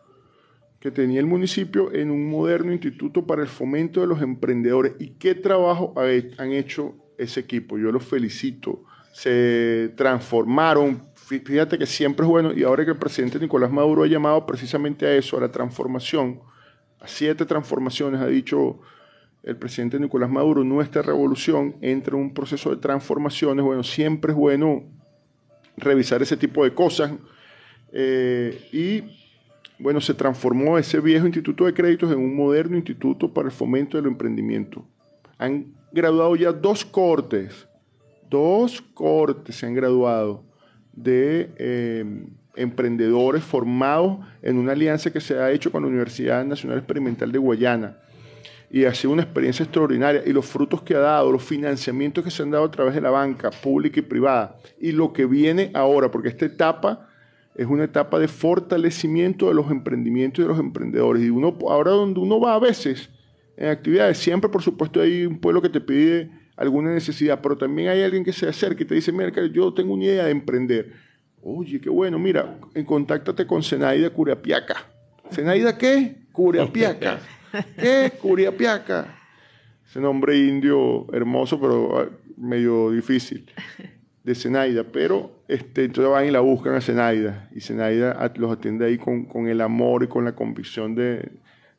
que tenía el municipio en un moderno instituto para el fomento de los emprendedores. ¿Y qué trabajo han hecho ese equipo? Yo los felicito. Se transformaron. Fíjate que siempre es bueno, y ahora que el presidente Nicolás Maduro ha llamado precisamente a eso, a la transformación, a siete transformaciones, ha dicho el presidente Nicolás Maduro, nuestra revolución entra en un proceso de transformaciones. Bueno, siempre es bueno revisar ese tipo de cosas. Eh, y bueno, se transformó ese viejo instituto de créditos en un moderno instituto para el fomento del emprendimiento. Han graduado ya dos cortes, dos cortes se han graduado de eh, emprendedores formados en una alianza que se ha hecho con la Universidad Nacional Experimental de Guayana y ha sido una experiencia extraordinaria y los frutos que ha dado, los financiamientos que se han dado a través de la banca pública y privada y lo que viene ahora, porque esta etapa es una etapa de fortalecimiento de los emprendimientos y de los emprendedores. Y uno, ahora donde uno va a veces en actividades, siempre por supuesto hay un pueblo que te pide alguna necesidad, pero también hay alguien que se acerca y te dice, mira, yo tengo una idea de emprender. Oye, qué bueno, mira, en contáctate con Zenaida Curiapiaca. Cenaida qué? Curiapiaca. ¿Qué? Eh, Curiapiaca. Ese nombre indio hermoso, pero ah, medio difícil, de Zenaida. Pero este, entonces van y la buscan a Zenaida. Y Zenaida los atiende ahí con, el amor y con la convicción de,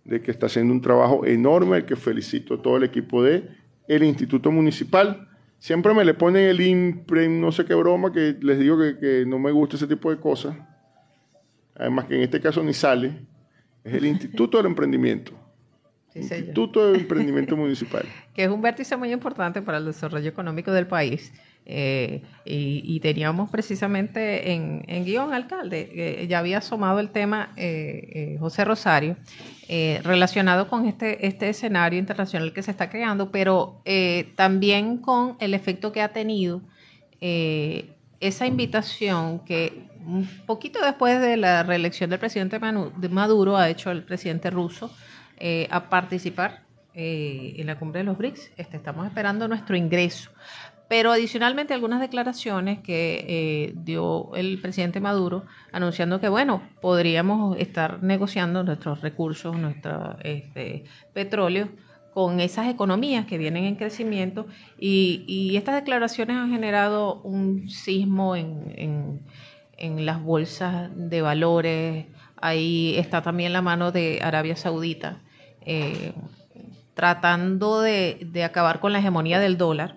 que está haciendo un trabajo enorme, el que felicito a todo el equipo de el Instituto Municipal. Siempre me le ponen el imprem, no sé qué broma, que les digo que no me gusta ese tipo de cosas. Además que en este caso ni sale. Es el Instituto del Emprendimiento. Instituto de Emprendimiento Municipal. Que es un vértice muy importante para el desarrollo económico del país. Eh, y, teníamos precisamente en, guión, alcalde, eh, ya había asomado el tema eh, José Rosario, relacionado con este, este escenario internacional que se está creando, pero también con el efecto que ha tenido esa invitación que un poquito después de la reelección del presidente Maduro ha hecho el presidente ruso eh, a participar eh, en la cumbre de los BRICS. Este, estamos esperando nuestro ingreso. Pero adicionalmente algunas declaraciones que eh, dio el presidente Maduro anunciando que, bueno, podríamos estar negociando nuestros recursos, nuestro este, petróleo con esas economías que vienen en crecimiento y, estas declaraciones han generado un sismo en las bolsas de valores. Ahí está también la mano de Arabia Saudita, eh, tratando de, acabar con la hegemonía del dólar.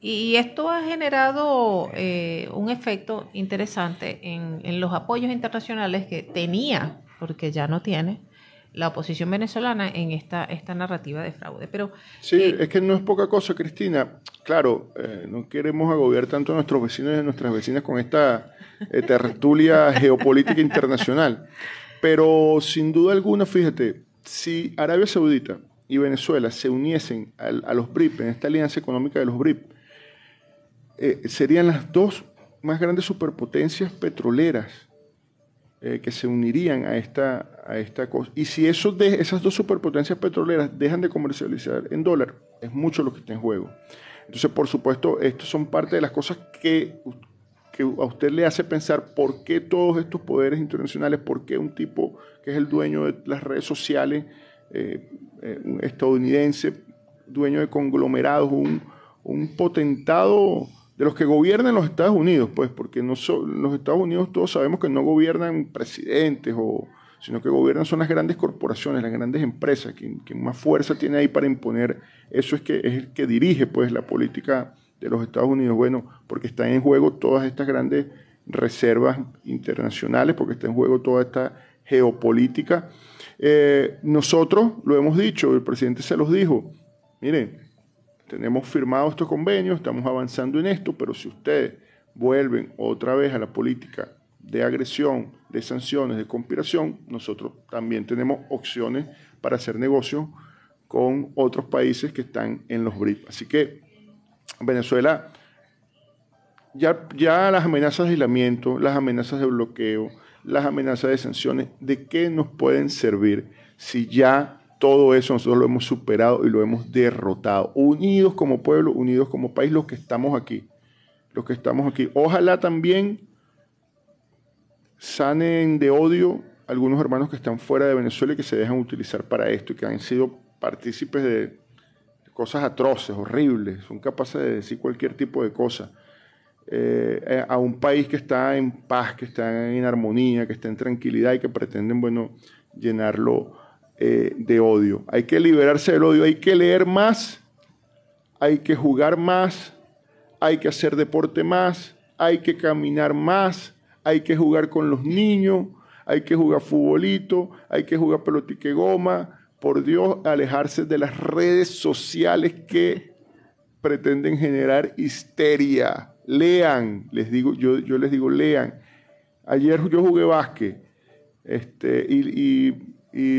Y esto ha generado eh, un efecto interesante en, los apoyos internacionales que tenía, porque ya no tiene, la oposición venezolana en esta, esta narrativa de fraude. Pero, sí, eh, es que no es poca cosa, Cristina. Claro, no queremos agobiar tanto a nuestros vecinos y a nuestras vecinas con esta tertulia geopolítica internacional. Pero sin duda alguna, fíjate, si Arabia Saudita y Venezuela se uniesen a, los BRIP, en esta alianza económica de los BRIP, eh, serían las dos más grandes superpotencias petroleras eh, que se unirían a esta, a esta cosa. Y si esas dos superpotencias petroleras dejan de comercializar en dólar, es mucho lo que está en juego. Entonces, por supuesto, estas son parte de las cosas que a usted le hace pensar por qué todos estos poderes internacionales, por qué un tipo que es el dueño de las redes sociales eh, eh, un estadounidense, dueño de conglomerados, un, potentado de los que gobiernan los Estados Unidos, pues, porque no son los Estados Unidos todos sabemos que no gobiernan presidentes o, sino que gobiernan son las grandes corporaciones, las grandes empresas, quien, más fuerza tiene ahí para imponer eso es que es el que dirige pues la política de los Estados Unidos? Bueno, porque están en juego todas estas grandes reservas internacionales, porque está en juego toda esta geopolítica. Eh, nosotros lo hemos dicho, el presidente se los dijo, miren, tenemos firmado estos convenios, estamos avanzando en esto, pero si ustedes vuelven otra vez a la política de agresión, de sanciones, de conspiración, nosotros también tenemos opciones para hacer negocios con otros países que están en los BRICS. Así que Venezuela, ya, ya las amenazas de aislamiento, las amenazas de bloqueo, las amenazas de sanciones, ¿de qué nos pueden servir si ya todo eso nosotros lo hemos superado y lo hemos derrotado? Unidos como pueblo, unidos como país, los que estamos aquí. Los que estamos aquí. Ojalá también sanen de odio algunos hermanos que están fuera de Venezuela y que se dejan utilizar para esto y que han sido partícipes de cosas atroces, horribles, son capaces de decir cualquier tipo de cosa. Eh, eh, a un país que está en paz, que está en armonía, que está en tranquilidad y que pretenden, bueno, llenarlo eh, de odio. Hay que liberarse del odio, hay que leer más, hay que jugar más, hay que hacer deporte más, hay que caminar más, hay que jugar con los niños, hay que jugar futbolito, hay que jugar pelotique goma, por Dios alejarse de las redes sociales que pretenden generar histeria. Lean, les digo, yo, yo les digo, lean. Ayer yo jugué básquet este, y,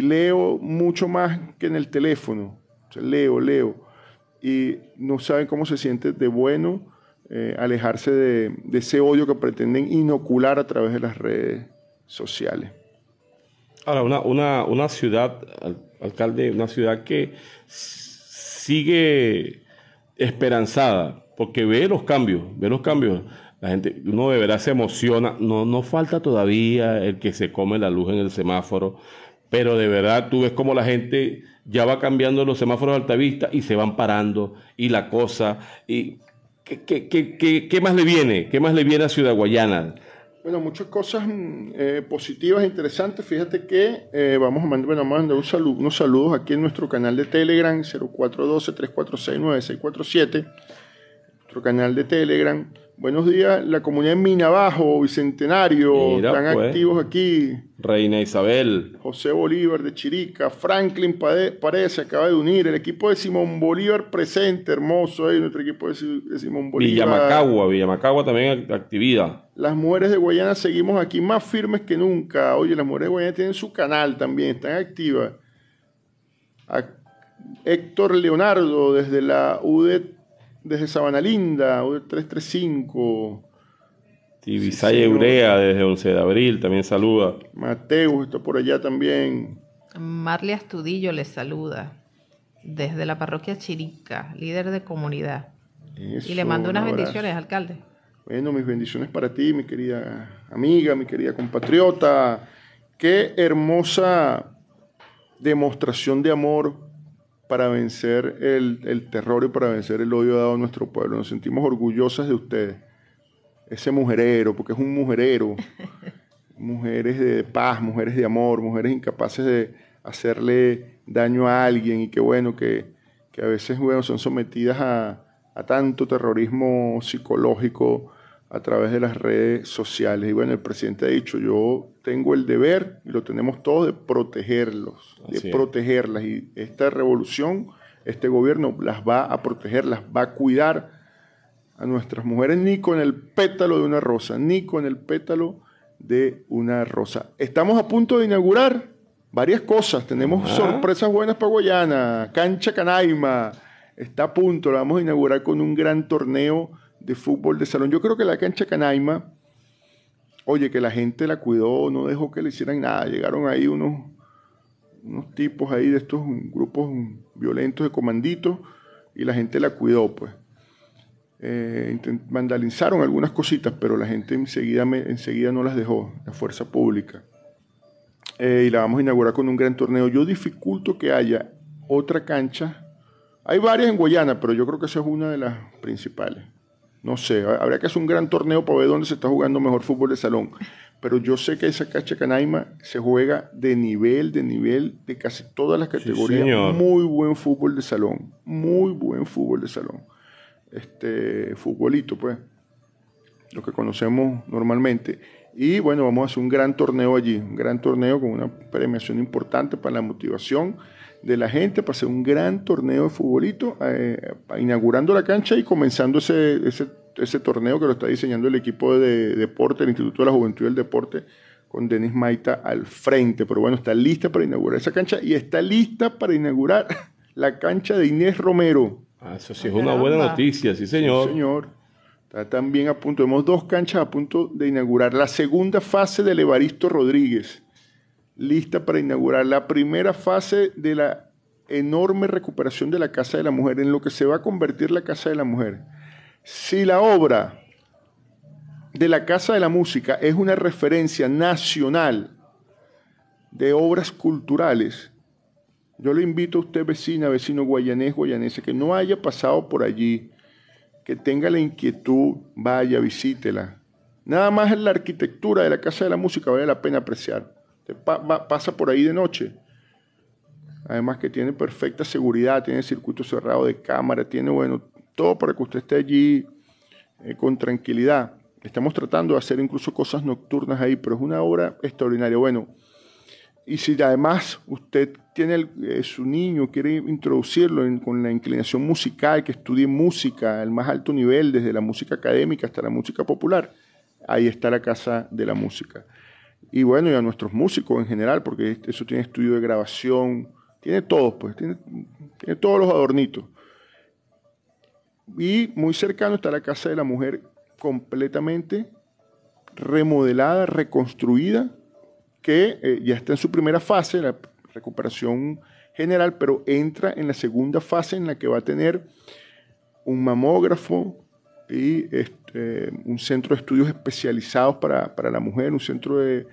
leo mucho más que en el teléfono. leo, leo. Y no saben cómo se siente de bueno eh, alejarse de, ese odio que pretenden inocular a través de las redes sociales. Ahora, una, una, una ciudad alcalde de una ciudad que sigue esperanzada, porque ve los cambios, ve los cambios. La gente, uno de verdad se emociona, no, no falta todavía el que se come la luz en el semáforo, pero de verdad tú ves como la gente ya va cambiando los semáforos de altavista y se van parando y la cosa, y ¿qué, qué más le viene? ¿Qué más le viene a Ciudad Guayana? Bueno, muchas cosas mm, eh, positivas, interesantes. Fíjate que eh, vamos a mandar, bueno, unos saludos aquí en nuestro canal de Telegram, 0412-346-9647, nuestro canal de Telegram. Buenos días, la comunidad de Minabajo, Bicentenario, están pues. activos aquí. Reina Isabel. José Bolívar de Chirica, Franklin Paredes se acaba de unir, el equipo de Simón Bolívar presente, hermoso, Ahí eh, nuestro equipo de, Simón Bolívar. Villamacagua, Villamacagua también actividad. Las mujeres de Guayana seguimos aquí más firmes que nunca. Oye, las mujeres de Guayana tienen su canal también, están activas. Héctor Leonardo desde la UDT desde Sabana Linda, 335. Y Eurea desde 11 de abril también saluda. Mateus está por allá también. Marley Astudillo le saluda desde la parroquia Chirica, líder de comunidad. y le mando unas bendiciones, alcalde. Bueno, mis bendiciones para ti, mi querida amiga, mi querida compatriota. Qué hermosa demostración de amor para vencer el, terror y para vencer el odio dado a nuestro pueblo. Nos sentimos orgullosas de ustedes. Ese mujerero, porque es un mujerero. mujeres de paz, mujeres de amor, mujeres incapaces de hacerle daño a alguien y qué bueno, que, a veces bueno, son sometidas a, a tanto terrorismo psicológico, a través de las redes sociales. Y bueno, el presidente ha dicho, yo tengo el deber, y lo tenemos todos, de protegerlos, de protegerlas. Y esta revolución, este gobierno las va a proteger, las va a cuidar a nuestras mujeres, ni con el pétalo de una rosa, ni con el pétalo de una rosa. Estamos a punto de inaugurar varias cosas. Tenemos sorpresas buenas para Guayana, Cancha Canaima. Está a punto, la vamos a inaugurar con un gran torneo de fútbol de salón. Yo creo que la cancha Canaima, oye, que la gente la cuidó, no dejó que le hicieran nada. Llegaron ahí unos, unos tipos ahí de estos grupos violentos de comanditos y la gente la cuidó, pues. Eh, vandalizaron algunas cositas, pero la gente enseguida, enseguida no las dejó, la fuerza pública. Eh, y la vamos a inaugurar con un gran torneo. Yo dificulto que haya otra cancha. Hay varias en Guayana, pero yo creo que esa es una de las principales. No sé, habrá que hacer un gran torneo para ver dónde se está jugando mejor fútbol de salón. Pero yo sé que esa cacha Canaima se juega de nivel, de nivel, de casi todas las categorías. muy buen fútbol de salón. Muy buen fútbol de salón. Este, futbolito, pues. Lo que conocemos normalmente. Y bueno, vamos a hacer un gran torneo allí. Un gran torneo con una premiación importante para la motivación de la gente para hacer un gran torneo de futbolito, eh, inaugurando la cancha y comenzando ese, ese, ese, torneo que lo está diseñando el equipo de deporte, el Instituto de la Juventud y el Deporte, con Denis Maita al frente. Pero bueno, está lista para inaugurar esa cancha y está lista para inaugurar la cancha de Inés Romero. Ah, eso sí es una buena noticia, sí señor. Sí, señor. Está también a punto, tenemos dos canchas a punto de inaugurar la segunda fase del Evaristo Rodríguez lista para inaugurar la primera fase de la enorme recuperación de la Casa de la Mujer, en lo que se va a convertir la Casa de la Mujer. Si la obra de la Casa de la Música es una referencia nacional de obras culturales, yo le invito a usted, vecina, vecino guayanés, guayanese, que no haya pasado por allí, que tenga la inquietud, vaya, visítela. Nada más en la arquitectura de la Casa de la Música vale la pena apreciar. Este, pasa por ahí de noche. Además que tiene perfecta seguridad, tiene circuito cerrado de cámara, tiene, bueno, todo para que usted esté allí eh, con tranquilidad. Estamos tratando de hacer incluso cosas nocturnas ahí, pero es una obra extraordinaria. Bueno, y si además usted tiene eh, su niño, quiere introducirlo con la inclinación musical, que estudie música al más alto nivel, desde la música académica hasta la música popular, ahí está la Casa de la Música y bueno, y a nuestros músicos en general, porque eso tiene estudio de grabación, tiene todo, pues, tiene, todos los adornitos. Y muy cercano está la Casa de la Mujer completamente remodelada, reconstruida, que eh, ya está en su primera fase, la recuperación general, pero entra en la segunda fase en la que va a tener un mamógrafo y eh, un centro de estudios especializados para, la mujer, un centro de,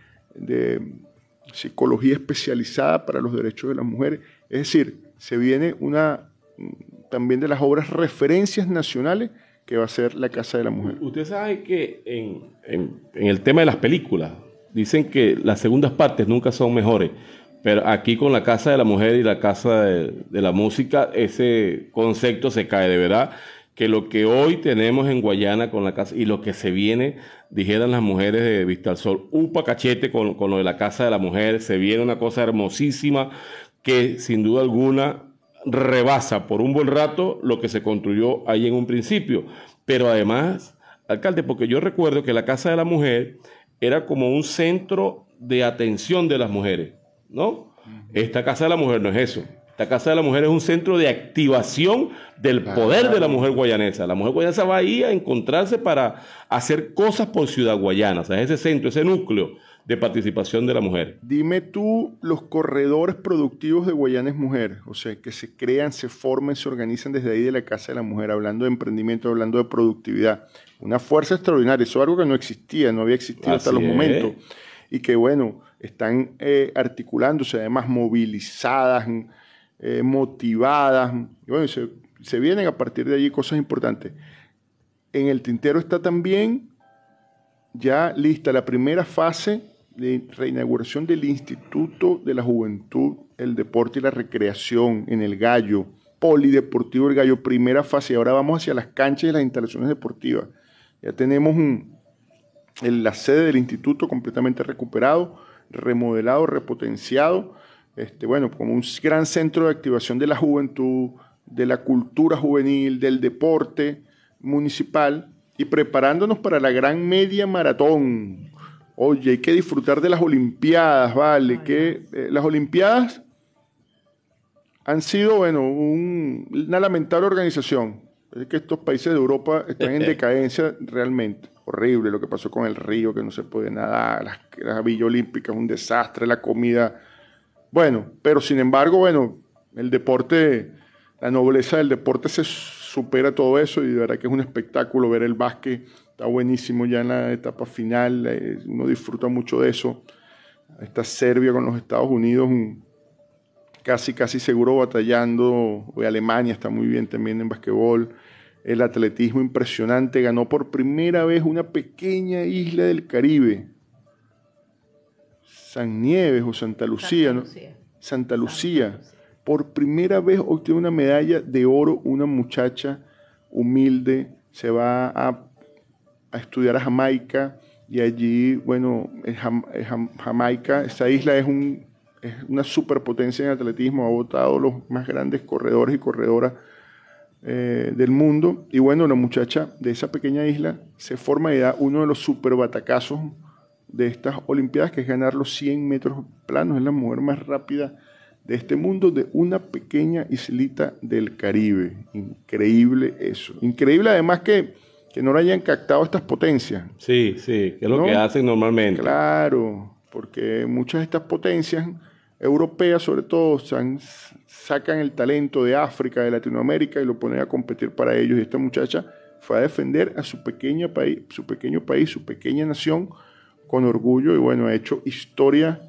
psicología especializada para los derechos de las mujeres. Es decir, se viene una también de las obras referencias nacionales que va a ser la Casa de la Mujer. Usted sabe que en, el tema de las películas, dicen que las segundas partes nunca son mejores, pero aquí con la Casa de la Mujer y la Casa de, de la Música, ese concepto se cae de verdad que lo que hoy tenemos en Guayana con la casa y lo que se viene, dijeran las mujeres de Vista al Sol, un cachete con, con lo de la casa de la mujer, se viene una cosa hermosísima que sin duda alguna rebasa por un buen rato lo que se construyó ahí en un principio. Pero además, alcalde, porque yo recuerdo que la Casa de la Mujer era como un centro de atención de las mujeres, ¿no? Esta Casa de la Mujer no es eso. La Casa de la Mujer es un centro de activación del poder de la mujer guayanesa. La mujer guayanesa va ahí a encontrarse para hacer cosas por Ciudad Guayana. O es ese centro, ese núcleo de participación de la mujer. Dime tú los corredores productivos de Guayanes Mujer, o sea, que se crean, se formen, se organizan desde ahí de la Casa de la Mujer, hablando de emprendimiento, hablando de productividad. Una fuerza extraordinaria, eso es algo que no existía, no había existido hasta los momentos. Y que bueno, están eh, articulándose, además movilizadas, eh, motivadas. bueno, se, vienen a partir de allí cosas importantes. En el tintero está también ya lista la primera fase de reinauguración del Instituto de la Juventud, el Deporte y la Recreación en el Gallo, Polideportivo El Gallo, primera fase. Ahora vamos hacia las canchas y las instalaciones deportivas. Ya tenemos la sede del instituto completamente recuperado, remodelado, repotenciado este, bueno, como un gran centro de activación de la juventud, de la cultura juvenil, del deporte municipal y preparándonos para la gran media maratón. Oye, hay que disfrutar de las Olimpiadas, ¿vale? Que eh, las Olimpiadas han sido, bueno, una lamentable organización. Es que estos países de Europa están en decadencia realmente. Horrible lo que pasó con el río, que no se puede nadar, las, las olímpicas, un desastre, la comida bueno, pero sin embargo, bueno, el deporte, la nobleza del deporte se supera todo eso y de verdad que es un espectáculo ver el básquet, está buenísimo ya en la etapa final, eh, uno disfruta mucho de eso. Está Serbia con los Estados Unidos, casi casi seguro batallando, Alemania está muy bien también en basquetbol, el atletismo impresionante, ganó por primera vez una pequeña isla del Caribe, San Nieves o Santa Lucía, Santa Lucía. Por primera vez obtiene una medalla de oro una muchacha humilde, se va a, estudiar a Jamaica y allí, bueno, Jamaica, esta isla es, un, una superpotencia en atletismo, ha votado los más grandes corredores y corredoras eh, del mundo. Y bueno, la muchacha de esa pequeña isla se forma y da uno de los super de estas Olimpiadas, que es ganar los 100 metros planos. Es la mujer más rápida de este mundo, de una pequeña islita del Caribe. Increíble eso. Increíble además que, que no le hayan captado estas potencias. Sí, sí, que es lo que hacen normalmente. Claro, porque muchas de estas potencias europeas, sobre todo, sacan el talento de África, de Latinoamérica y lo ponen a competir para ellos. Y esta muchacha fue a defender a su, pequeña país, su pequeño país, su pequeña nación con orgullo y bueno, ha hecho historia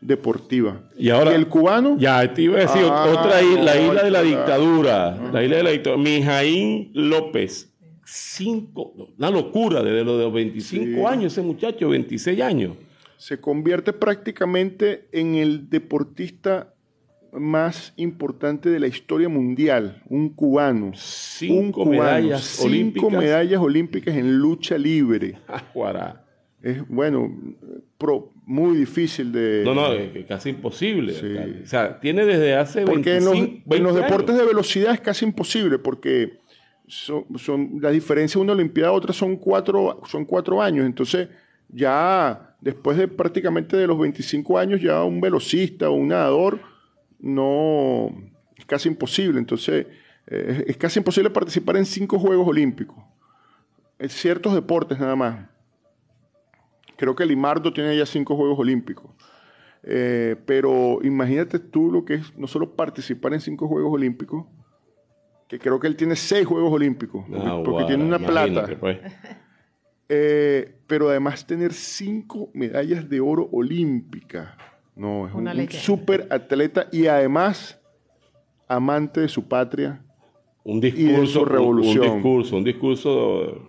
deportiva. Y ahora el cubano. Ya, te iba a decir ah, otra isla, ah. la isla de la dictadura, la isla de la dictadura. Mijaín López, cinco, una locura desde los 25 años ese muchacho, 26 años. Se convierte prácticamente en el deportista más importante de la historia mundial, un cubano. Cinco medallas cinco olímpicas. medallas olímpicas en lucha libre. es, bueno, muy difícil de... No, no, es casi imposible. O sea, tiene desde hace... 25, en, los, deportes de velocidad es casi imposible porque son, diferencia las de una Olimpiada a otra son cuatro, son cuatro años. Entonces, ya después de prácticamente de los 25 años, ya un velocista o un nadador no... Es casi imposible. Entonces, eh, es casi imposible participar en cinco Juegos Olímpicos. En ciertos deportes nada más Creo que Limardo tiene ya cinco Juegos Olímpicos. Eh, pero imagínate tú lo que es no solo participar en cinco Juegos Olímpicos, que creo que él tiene seis Juegos Olímpicos, ah, porque, tiene una plata. Pues. Eh, pero además tener cinco medallas de oro olímpica, No, es un, un super atleta y además amante de su patria, un discurso, revolución. Un, discurso, un discurso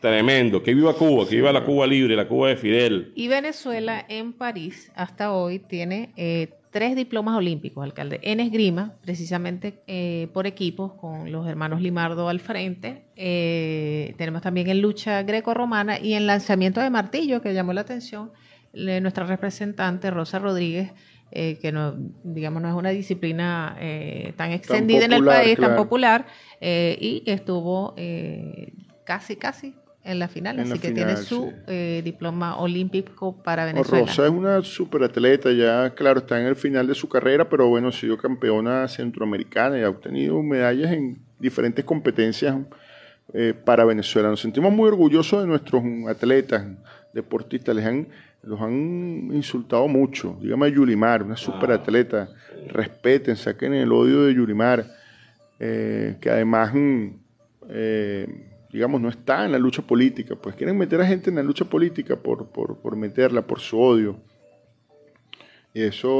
tremendo. Que viva Cuba, que viva la Cuba libre, la Cuba de Fidel. Y Venezuela en París hasta hoy tiene eh, tres diplomas olímpicos, alcalde. En esgrima, precisamente eh, por equipos, con los hermanos Limardo al frente. Eh, tenemos también en lucha greco-romana y en lanzamiento de martillo, que llamó la atención, nuestra representante Rosa Rodríguez eh, que no, digamos, no es una disciplina eh, tan extendida en el país, tan popular, eh, y estuvo casi, casi en la final, así que tiene su diploma olímpico para Venezuela. Rosa es una superatleta, ya, claro, está en el final de su carrera, pero bueno, ha sido campeona centroamericana y ha obtenido medallas en diferentes competencias para Venezuela. Nos sentimos muy orgullosos de nuestros atletas, deportistas, les han los han insultado mucho. Dígame a Yulimar, una superatleta. Respeten, saquen el odio de Yulimar, eh, que además, mm, eh, digamos, no está en la lucha política. Pues quieren meter a gente en la lucha política por, meterla, por su odio. Y eso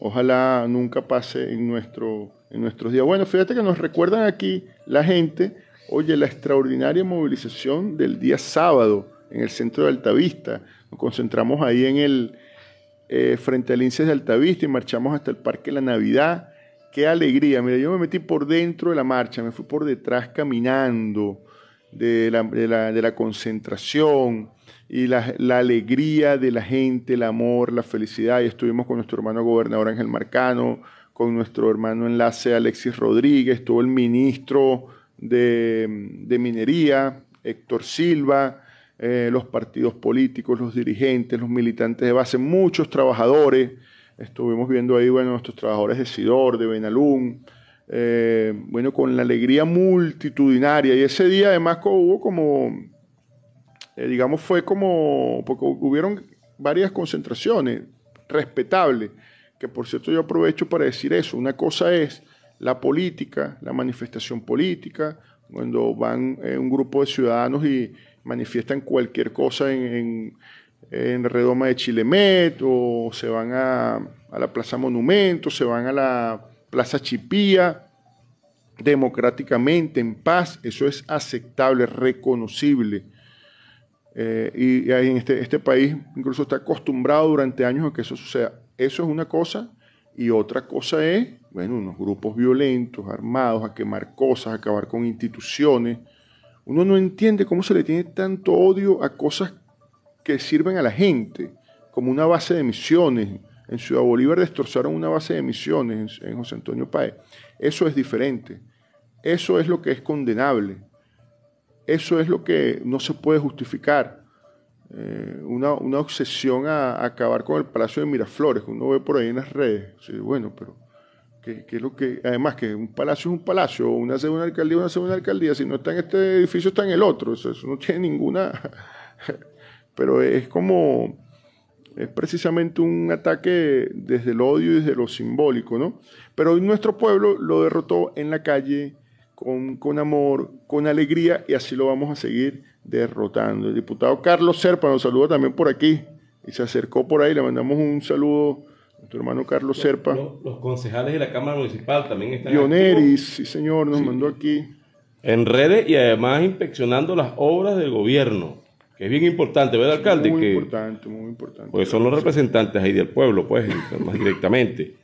ojalá nunca pase en, nuestro, en nuestros días. Bueno, fíjate que nos recuerdan aquí la gente, oye, la extraordinaria movilización del día sábado en el centro de Altavista nos concentramos ahí en el, eh, frente al INCES de Altavista y marchamos hasta el Parque La Navidad. ¡Qué alegría! Mira, yo me metí por dentro de la marcha, me fui por detrás caminando de la, concentración y la, alegría de la gente, el amor, la felicidad. Y estuvimos con nuestro hermano gobernador Ángel Marcano, con nuestro hermano enlace Alexis Rodríguez, estuvo el ministro de Minería, Héctor Silva, eh, los partidos políticos, los dirigentes, los militantes de base, muchos trabajadores. Estuvimos viendo ahí, bueno, nuestros trabajadores de Sidor, de Benalún, eh, bueno, con la alegría multitudinaria. Y ese día además hubo como, eh, digamos, fue como, porque hubieron varias concentraciones respetables, que por cierto yo aprovecho para decir eso. Una cosa es la política, la manifestación política, cuando van un grupo de ciudadanos y manifiestan cualquier cosa en, en, Redoma de Chilemet, o se van a, a la Plaza Monumento, se van a la Plaza Chipía, democráticamente, en paz, eso es aceptable, reconocible. Eh, y, en este, este país incluso está acostumbrado durante años a que eso suceda. Eso es una cosa y otra cosa es, bueno, unos grupos violentos, armados, a quemar cosas, a acabar con instituciones, uno no entiende cómo se le tiene tanto odio a cosas que sirven a la gente, como una base de misiones. En Ciudad Bolívar destrozaron una base de misiones en José Antonio Paez. Eso es diferente. Eso es lo que es condenable. Eso es lo que no se puede justificar. Eh, una, obsesión a, acabar con el Palacio de Miraflores, uno ve por ahí en las redes. bueno, pero que, lo que, además que un palacio es un palacio, una segunda alcaldía es una segunda alcaldía, si no está en este edificio está en el otro, eso, no tiene ninguna, pero es como, es precisamente un ataque desde el odio y desde lo simbólico, ¿no? Pero nuestro pueblo lo derrotó en la calle con, con amor, con alegría y así lo vamos a seguir derrotando. El diputado Carlos Serpa nos saluda también por aquí y se acercó por ahí, le mandamos un saludo tu hermano Carlos Serpa. Los, concejales de la Cámara Municipal también están. y sí señor, nos mandó aquí. En redes y además inspeccionando las obras del gobierno, que es bien importante, ¿verdad, alcalde? Muy importante, muy importante. Pues son los representantes ahí del pueblo, pues, más directamente.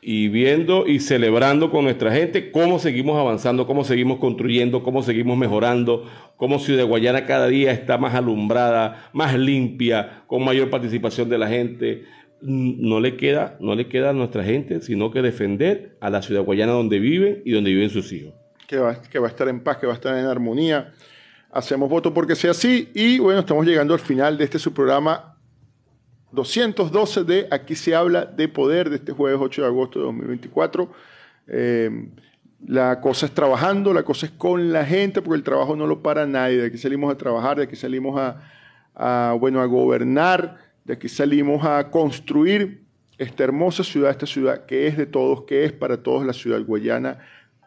Y viendo y celebrando con nuestra gente cómo seguimos avanzando, cómo seguimos construyendo, cómo seguimos mejorando, cómo Ciudad Guayana cada día está más alumbrada, más limpia, con mayor participación de la gente no le queda, no le queda a nuestra gente, sino que defender a la ciudad guayana donde viven y donde viven sus hijos. Que va, que va a estar en paz, que va a estar en armonía. Hacemos voto porque sea así. Y bueno, estamos llegando al final de este su programa 212 de Aquí se habla de poder de este jueves 8 de agosto de 2024. Eh, la cosa es trabajando, la cosa es con la gente, porque el trabajo no lo para nadie. De aquí salimos a trabajar, de aquí salimos a bueno, a gobernar de aquí salimos a construir esta hermosa ciudad, esta ciudad que es de todos, que es para todos la ciudad guayana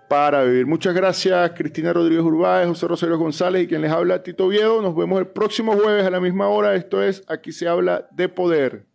para vivir. Muchas gracias Cristina Rodríguez Urbáez, José Rosario González y quien les habla Tito Viedo. Nos vemos el próximo jueves a la misma hora. Esto es Aquí se habla de poder.